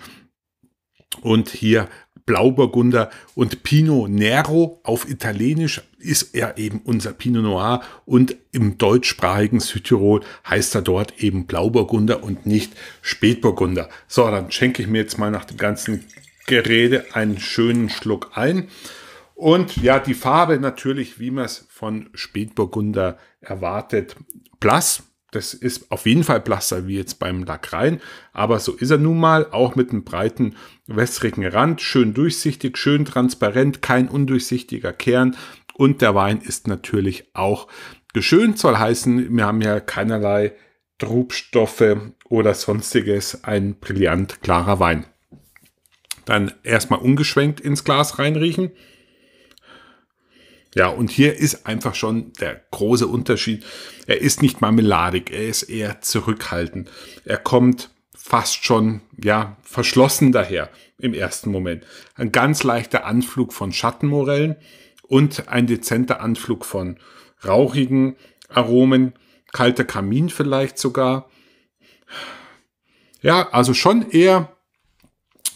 Und hier Blauburgunder und Pinot Nero auf Italienisch ist er eben unser Pinot Noir und im deutschsprachigen Südtirol heißt er dort eben Blauburgunder und nicht Spätburgunder. So, dann schenke ich mir jetzt mal nach dem ganzen Gerede einen schönen Schluck ein. Und ja, die Farbe natürlich, wie man es von Spätburgunder erwartet, blass, das ist auf jeden Fall blasser wie jetzt beim Lack rein, aber so ist er nun mal, auch mit einem breiten, wässrigen Rand, schön durchsichtig, schön transparent, kein undurchsichtiger Kern und der Wein ist natürlich auch geschönt, soll heißen, wir haben ja keinerlei Trubstoffe oder sonstiges, ein brillant klarer Wein. Dann erstmal ungeschwenkt ins Glas reinriechen. Ja, und hier ist einfach schon der große Unterschied. Er ist nicht marmeladig, er ist eher zurückhaltend. Er kommt fast schon, ja, verschlossen daher im ersten Moment. Ein ganz leichter Anflug von Schattenmorellen und ein dezenter Anflug von rauchigen Aromen, kalter Kamin vielleicht sogar. Ja, also schon eher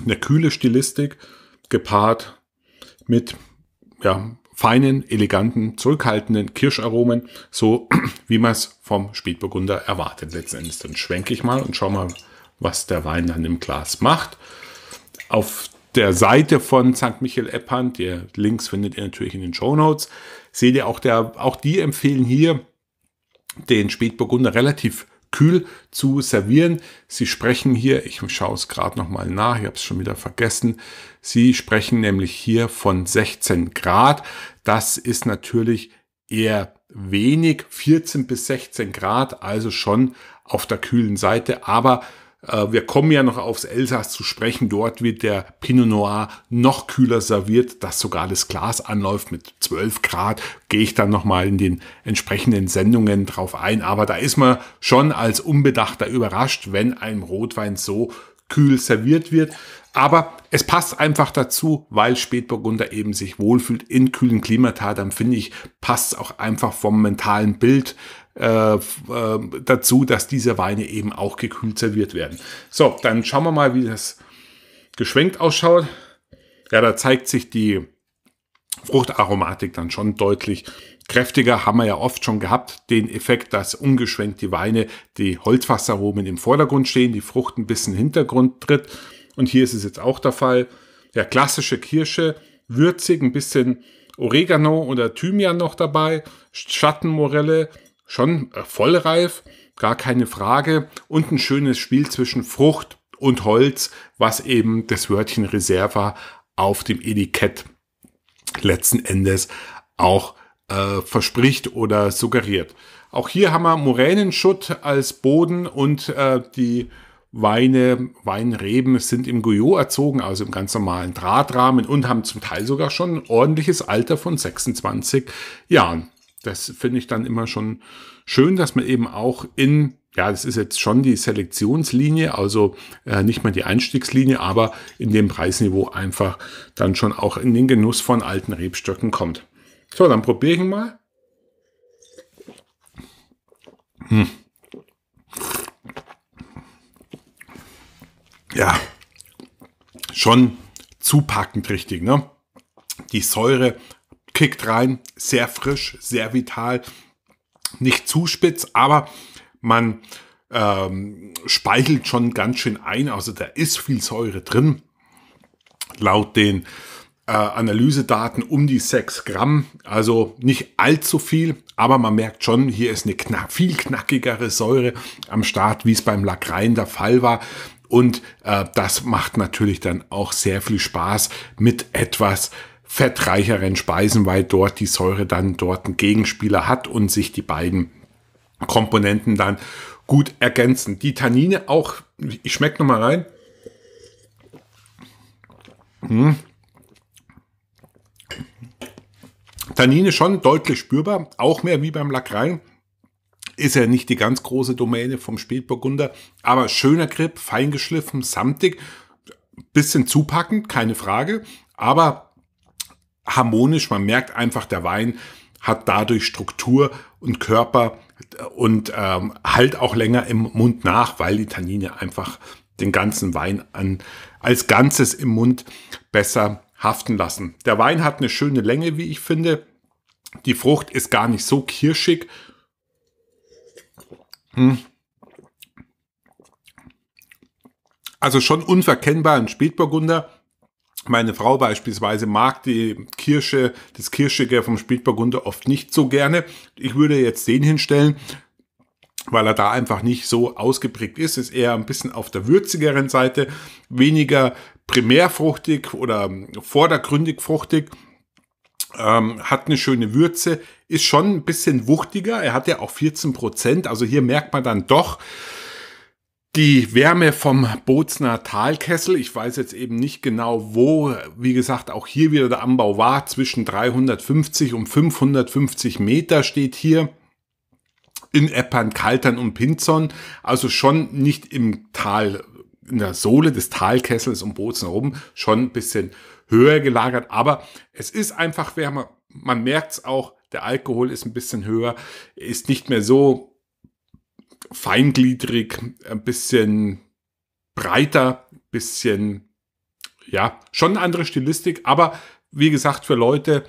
eine kühle Stilistik gepaart mit, ja, feinen, eleganten, zurückhaltenden Kirscharomen, so wie man es vom Spätburgunder erwartet Letzten Endes, Dann schwenke ich mal und schau mal, was der Wein dann im Glas macht. Auf der Seite von St. Michael Eppand, die Links findet ihr natürlich in den Show Notes, seht ihr auch, der, auch die empfehlen hier den Spätburgunder relativ kühl zu servieren. Sie sprechen hier, ich schaue es gerade nochmal nach, ich habe es schon wieder vergessen, Sie sprechen nämlich hier von 16 Grad. Das ist natürlich eher wenig, 14 bis 16 Grad, also schon auf der kühlen Seite, aber äh, wir kommen ja noch aufs Elsass zu sprechen. Dort wird der Pinot Noir noch kühler serviert, dass sogar das Glas anläuft mit 12 Grad. Gehe ich dann nochmal in den entsprechenden Sendungen drauf ein. Aber da ist man schon als Unbedachter überrascht, wenn ein Rotwein so kühl serviert wird. Aber es passt einfach dazu, weil Spätburgunder eben sich wohlfühlt in kühlen Klimatadern, finde ich, passt es auch einfach vom mentalen Bild äh, äh, dazu, dass diese Weine eben auch gekühlt serviert werden. So, dann schauen wir mal, wie das geschwenkt ausschaut. Ja, da zeigt sich die Fruchtaromatik dann schon deutlich kräftiger, haben wir ja oft schon gehabt, den Effekt, dass ungeschwenkt die Weine, die Holzfassaromen im Vordergrund stehen, die Frucht ein bisschen Hintergrund tritt. Und hier ist es jetzt auch der Fall. Ja, klassische Kirsche, würzig, ein bisschen Oregano oder Thymian noch dabei, Schattenmorelle, schon äh, vollreif, gar keine Frage. Und ein schönes Spiel zwischen Frucht und Holz, was eben das Wörtchen Reserva auf dem Etikett letzten Endes auch äh, verspricht oder suggeriert. Auch hier haben wir Moränenschutt als Boden und äh, die Weine, Weinreben sind im Guyot erzogen, also im ganz normalen Drahtrahmen und haben zum Teil sogar schon ein ordentliches Alter von 26 Jahren das finde ich dann immer schon schön, dass man eben auch in, ja, das ist jetzt schon die Selektionslinie, also äh, nicht mehr die Einstiegslinie, aber in dem Preisniveau einfach dann schon auch in den Genuss von alten Rebstöcken kommt. So, dann probiere ich ihn mal. Hm. Ja, schon zupackend richtig, ne? Die Säure kickt rein, sehr frisch, sehr vital, nicht zu spitz, aber man ähm, speichelt schon ganz schön ein. Also da ist viel Säure drin. Laut den äh, Analysedaten um die 6 Gramm. Also nicht allzu viel, aber man merkt schon, hier ist eine knack, viel knackigere Säure am Start, wie es beim Lagrein der Fall war. Und äh, das macht natürlich dann auch sehr viel Spaß mit etwas fettreicheren Speisen, weil dort die Säure dann dort einen Gegenspieler hat und sich die beiden Komponenten dann gut ergänzen. Die Tannine auch, ich schmecke nochmal rein. Hm. Tannine schon deutlich spürbar, auch mehr wie beim Lackrein. Ist ja nicht die ganz große Domäne vom Spätburgunder, aber schöner Grip, feingeschliffen, samtig, bisschen zupackend, keine Frage, aber harmonisch. Man merkt einfach, der Wein hat dadurch Struktur und Körper und ähm, halt auch länger im Mund nach, weil die Tannine einfach den ganzen Wein an, als Ganzes im Mund besser haften lassen. Der Wein hat eine schöne Länge, wie ich finde. Die Frucht ist gar nicht so kirschig. Hm. Also schon unverkennbar ein Spätburgunder. Meine Frau beispielsweise mag die Kirsche, das Kirschige vom Spätburgunder oft nicht so gerne. Ich würde jetzt den hinstellen, weil er da einfach nicht so ausgeprägt ist. Ist eher ein bisschen auf der würzigeren Seite, weniger primärfruchtig oder vordergründig fruchtig. Ähm, hat eine schöne Würze, ist schon ein bisschen wuchtiger. Er hat ja auch 14 Prozent. Also hier merkt man dann doch, die Wärme vom Bozner Talkessel, ich weiß jetzt eben nicht genau wo, wie gesagt, auch hier wieder der Anbau war, zwischen 350 und 550 Meter steht hier in Eppern, Kaltern und Pinzon, also schon nicht im Tal, in der Sohle des Talkessels um Bozen herum, schon ein bisschen höher gelagert, aber es ist einfach wärmer, man merkt es auch, der Alkohol ist ein bisschen höher, ist nicht mehr so feingliedrig, ein bisschen breiter, bisschen, ja, schon eine andere Stilistik, aber wie gesagt, für Leute,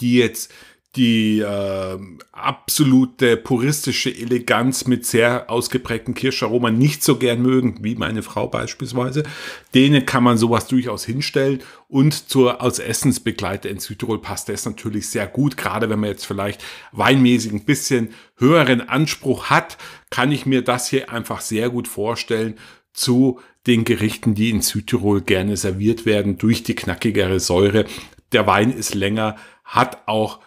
die jetzt die äh, absolute puristische Eleganz mit sehr ausgeprägten Kirscharomen nicht so gern mögen, wie meine Frau beispielsweise, denen kann man sowas durchaus hinstellen. Und zur, als Essensbegleiter in Südtirol passt das natürlich sehr gut. Gerade wenn man jetzt vielleicht weinmäßig ein bisschen höheren Anspruch hat, kann ich mir das hier einfach sehr gut vorstellen zu den Gerichten, die in Südtirol gerne serviert werden, durch die knackigere Säure. Der Wein ist länger, hat auch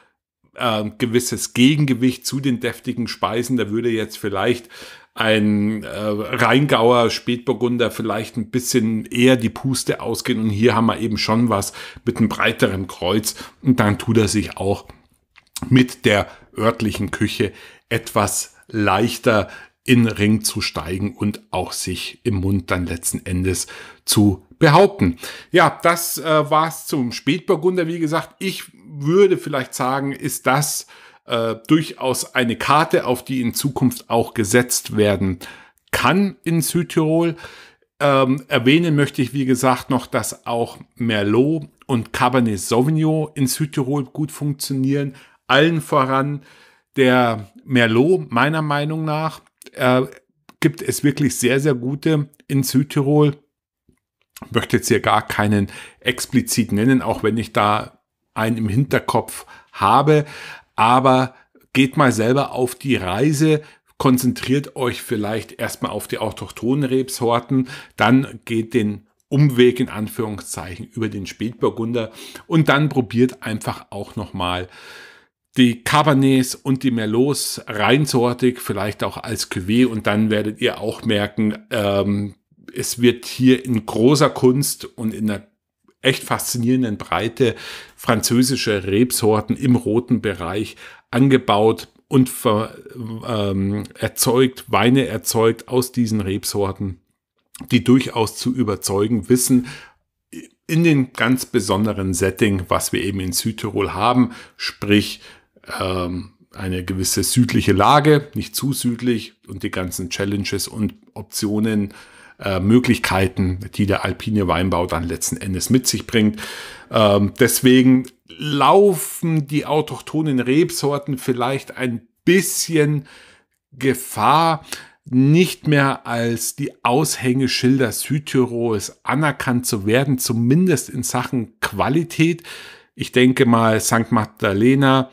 äh, gewisses Gegengewicht zu den deftigen Speisen. Da würde jetzt vielleicht ein äh, Rheingauer Spätburgunder vielleicht ein bisschen eher die Puste ausgehen. Und hier haben wir eben schon was mit einem breiteren Kreuz. Und dann tut er sich auch mit der örtlichen Küche etwas leichter in Ring zu steigen und auch sich im Mund dann letzten Endes zu behaupten. Ja, das äh, war's zum Spätburgunder. Wie gesagt, ich würde vielleicht sagen, ist das äh, durchaus eine Karte, auf die in Zukunft auch gesetzt werden kann in Südtirol. Ähm, erwähnen möchte ich, wie gesagt, noch, dass auch Merlot und Cabernet Sauvignon in Südtirol gut funktionieren. Allen voran der Merlot, meiner Meinung nach, äh, gibt es wirklich sehr, sehr gute in Südtirol. Ich möchte jetzt hier gar keinen explizit nennen, auch wenn ich da einen im Hinterkopf habe. Aber geht mal selber auf die Reise, konzentriert euch vielleicht erstmal auf die autochthonen Rebsorten, dann geht den Umweg in Anführungszeichen über den Spätburgunder und dann probiert einfach auch nochmal mal die Cabernets und die Merlots reinsortig, vielleicht auch als Cuvée und dann werdet ihr auch merken, ähm, es wird hier in großer Kunst und in einer echt faszinierenden Breite französische Rebsorten im roten Bereich angebaut und ver, ähm, erzeugt, Weine erzeugt aus diesen Rebsorten, die durchaus zu überzeugen wissen, in den ganz besonderen Setting, was wir eben in Südtirol haben, sprich ähm, eine gewisse südliche Lage, nicht zu südlich und die ganzen Challenges und Optionen, äh, Möglichkeiten, die der alpine Weinbau dann letzten Endes mit sich bringt. Ähm, deswegen laufen die autochthonen Rebsorten vielleicht ein bisschen Gefahr, nicht mehr als die Aushängeschilder Südtirols anerkannt zu werden, zumindest in Sachen Qualität. Ich denke mal, St. Magdalena,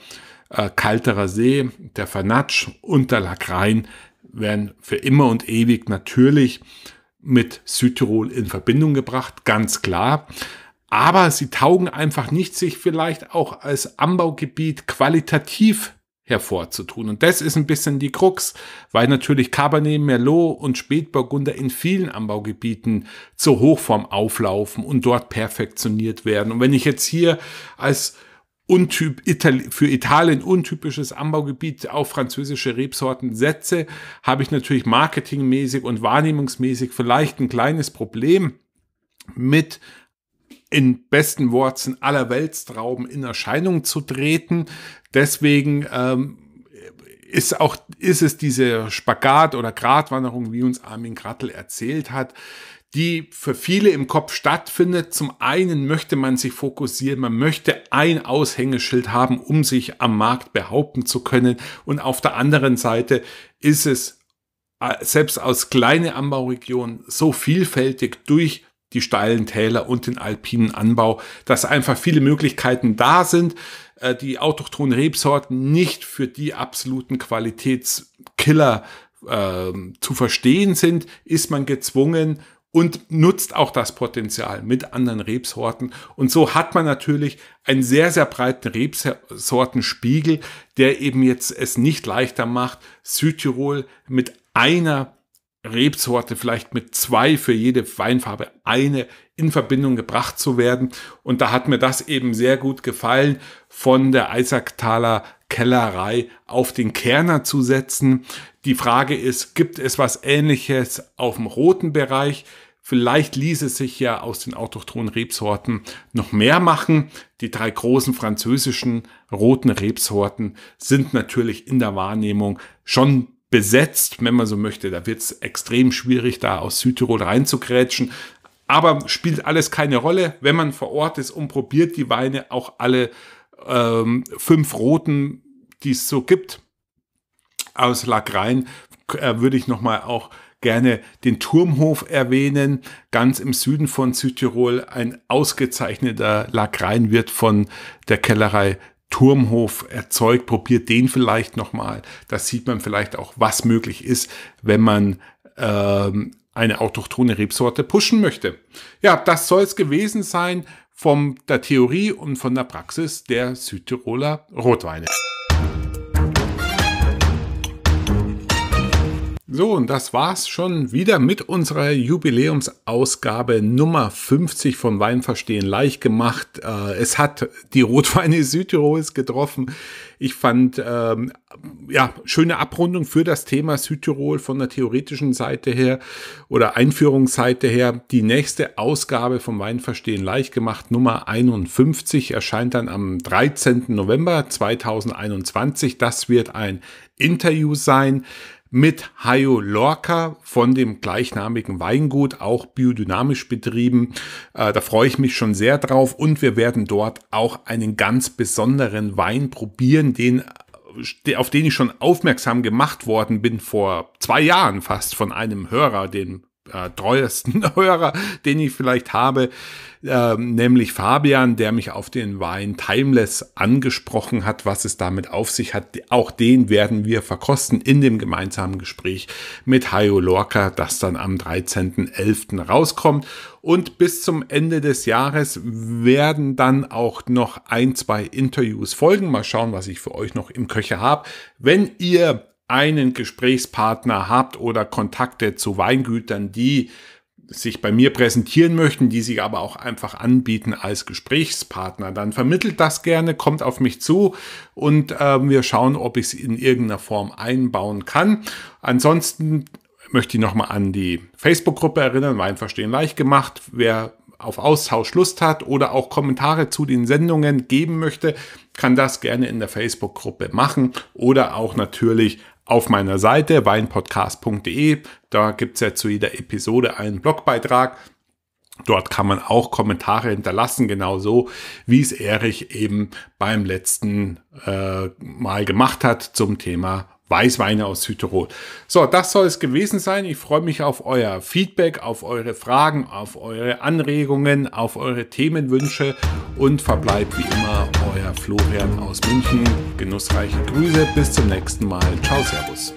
äh, Kalterer See, der Vernatsch und der Lackrain werden für immer und ewig natürlich mit Südtirol in Verbindung gebracht, ganz klar. Aber sie taugen einfach nicht, sich vielleicht auch als Anbaugebiet qualitativ hervorzutun. Und das ist ein bisschen die Krux, weil natürlich Cabernet, Merlot und Spätburgunder in vielen Anbaugebieten zur Hochform auflaufen und dort perfektioniert werden. Und wenn ich jetzt hier als untyp, Itali für Italien untypisches Anbaugebiet auf französische Rebsorten setze, habe ich natürlich marketingmäßig und wahrnehmungsmäßig vielleicht ein kleines Problem mit in besten Worten aller Weltstrauben in Erscheinung zu treten. Deswegen ähm, ist auch, ist es diese Spagat oder Gratwanderung, wie uns Armin Grattel erzählt hat, die für viele im Kopf stattfindet. Zum einen möchte man sich fokussieren, man möchte ein Aushängeschild haben, um sich am Markt behaupten zu können. Und auf der anderen Seite ist es äh, selbst aus kleinen Anbauregionen so vielfältig durch die steilen Täler und den alpinen Anbau, dass einfach viele Möglichkeiten da sind, äh, die autochthonen Rebsorten nicht für die absoluten Qualitätskiller äh, zu verstehen sind, ist man gezwungen und nutzt auch das Potenzial mit anderen Rebsorten. Und so hat man natürlich einen sehr, sehr breiten Rebsortenspiegel, der eben jetzt es nicht leichter macht, Südtirol mit einer Rebsorte, vielleicht mit zwei für jede Weinfarbe, eine in Verbindung gebracht zu werden. Und da hat mir das eben sehr gut gefallen, von der Eisacktaler Kellerei auf den Kerner zu setzen. Die Frage ist, gibt es was Ähnliches auf dem roten Bereich? Vielleicht ließe sich ja aus den autochthonen Rebsorten noch mehr machen. Die drei großen französischen roten Rebsorten sind natürlich in der Wahrnehmung schon besetzt, wenn man so möchte. Da wird es extrem schwierig, da aus Südtirol reinzugrätschen. Aber spielt alles keine Rolle, wenn man vor Ort ist und probiert die Weine auch alle ähm, fünf roten, die es so gibt, aus Lagrein, äh, würde ich nochmal auch gerne den Turmhof erwähnen, ganz im Süden von Südtirol, ein ausgezeichneter Lagrein wird von der Kellerei Turmhof erzeugt, probiert den vielleicht nochmal. Da sieht man vielleicht auch, was möglich ist, wenn man ähm, eine autochthone Rebsorte pushen möchte. Ja, das soll es gewesen sein von der Theorie und von der Praxis der Südtiroler Rotweine. So, und das war's schon wieder mit unserer Jubiläumsausgabe Nummer 50 von Weinverstehen leicht gemacht. Äh, es hat die Rotweine Südtirols getroffen. Ich fand, ähm, ja, schöne Abrundung für das Thema Südtirol von der theoretischen Seite her oder Einführungsseite her. Die nächste Ausgabe vom Weinverstehen leicht gemacht Nummer 51 erscheint dann am 13. November 2021. Das wird ein Interview sein mit Hayo Lorca von dem gleichnamigen Weingut, auch biodynamisch betrieben. Äh, da freue ich mich schon sehr drauf und wir werden dort auch einen ganz besonderen Wein probieren, den äh, auf den ich schon aufmerksam gemacht worden bin vor zwei Jahren fast von einem Hörer, dem äh, treuesten Hörer, den ich vielleicht habe, äh, nämlich Fabian, der mich auf den Wein Timeless angesprochen hat, was es damit auf sich hat. Auch den werden wir verkosten in dem gemeinsamen Gespräch mit Hayo Lorca, das dann am 13.11. rauskommt. Und bis zum Ende des Jahres werden dann auch noch ein, zwei Interviews folgen. Mal schauen, was ich für euch noch im Köche habe. Wenn ihr einen Gesprächspartner habt oder Kontakte zu Weingütern, die sich bei mir präsentieren möchten, die sich aber auch einfach anbieten als Gesprächspartner, dann vermittelt das gerne, kommt auf mich zu und äh, wir schauen, ob ich es in irgendeiner Form einbauen kann. Ansonsten möchte ich nochmal an die Facebook-Gruppe erinnern, Wein verstehen leicht gemacht. Wer auf Austausch Lust hat oder auch Kommentare zu den Sendungen geben möchte, kann das gerne in der Facebook-Gruppe machen oder auch natürlich auf meiner Seite weinpodcast.de. Da gibt es ja zu jeder Episode einen Blogbeitrag. Dort kann man auch Kommentare hinterlassen, genauso wie es Erich eben beim letzten äh, Mal gemacht hat zum Thema Weißweine aus Südtirol. So, das soll es gewesen sein. Ich freue mich auf euer Feedback, auf eure Fragen, auf eure Anregungen, auf eure Themenwünsche und verbleibt wie immer euer Florian aus München. Genussreiche Grüße, bis zum nächsten Mal. Ciao, Servus.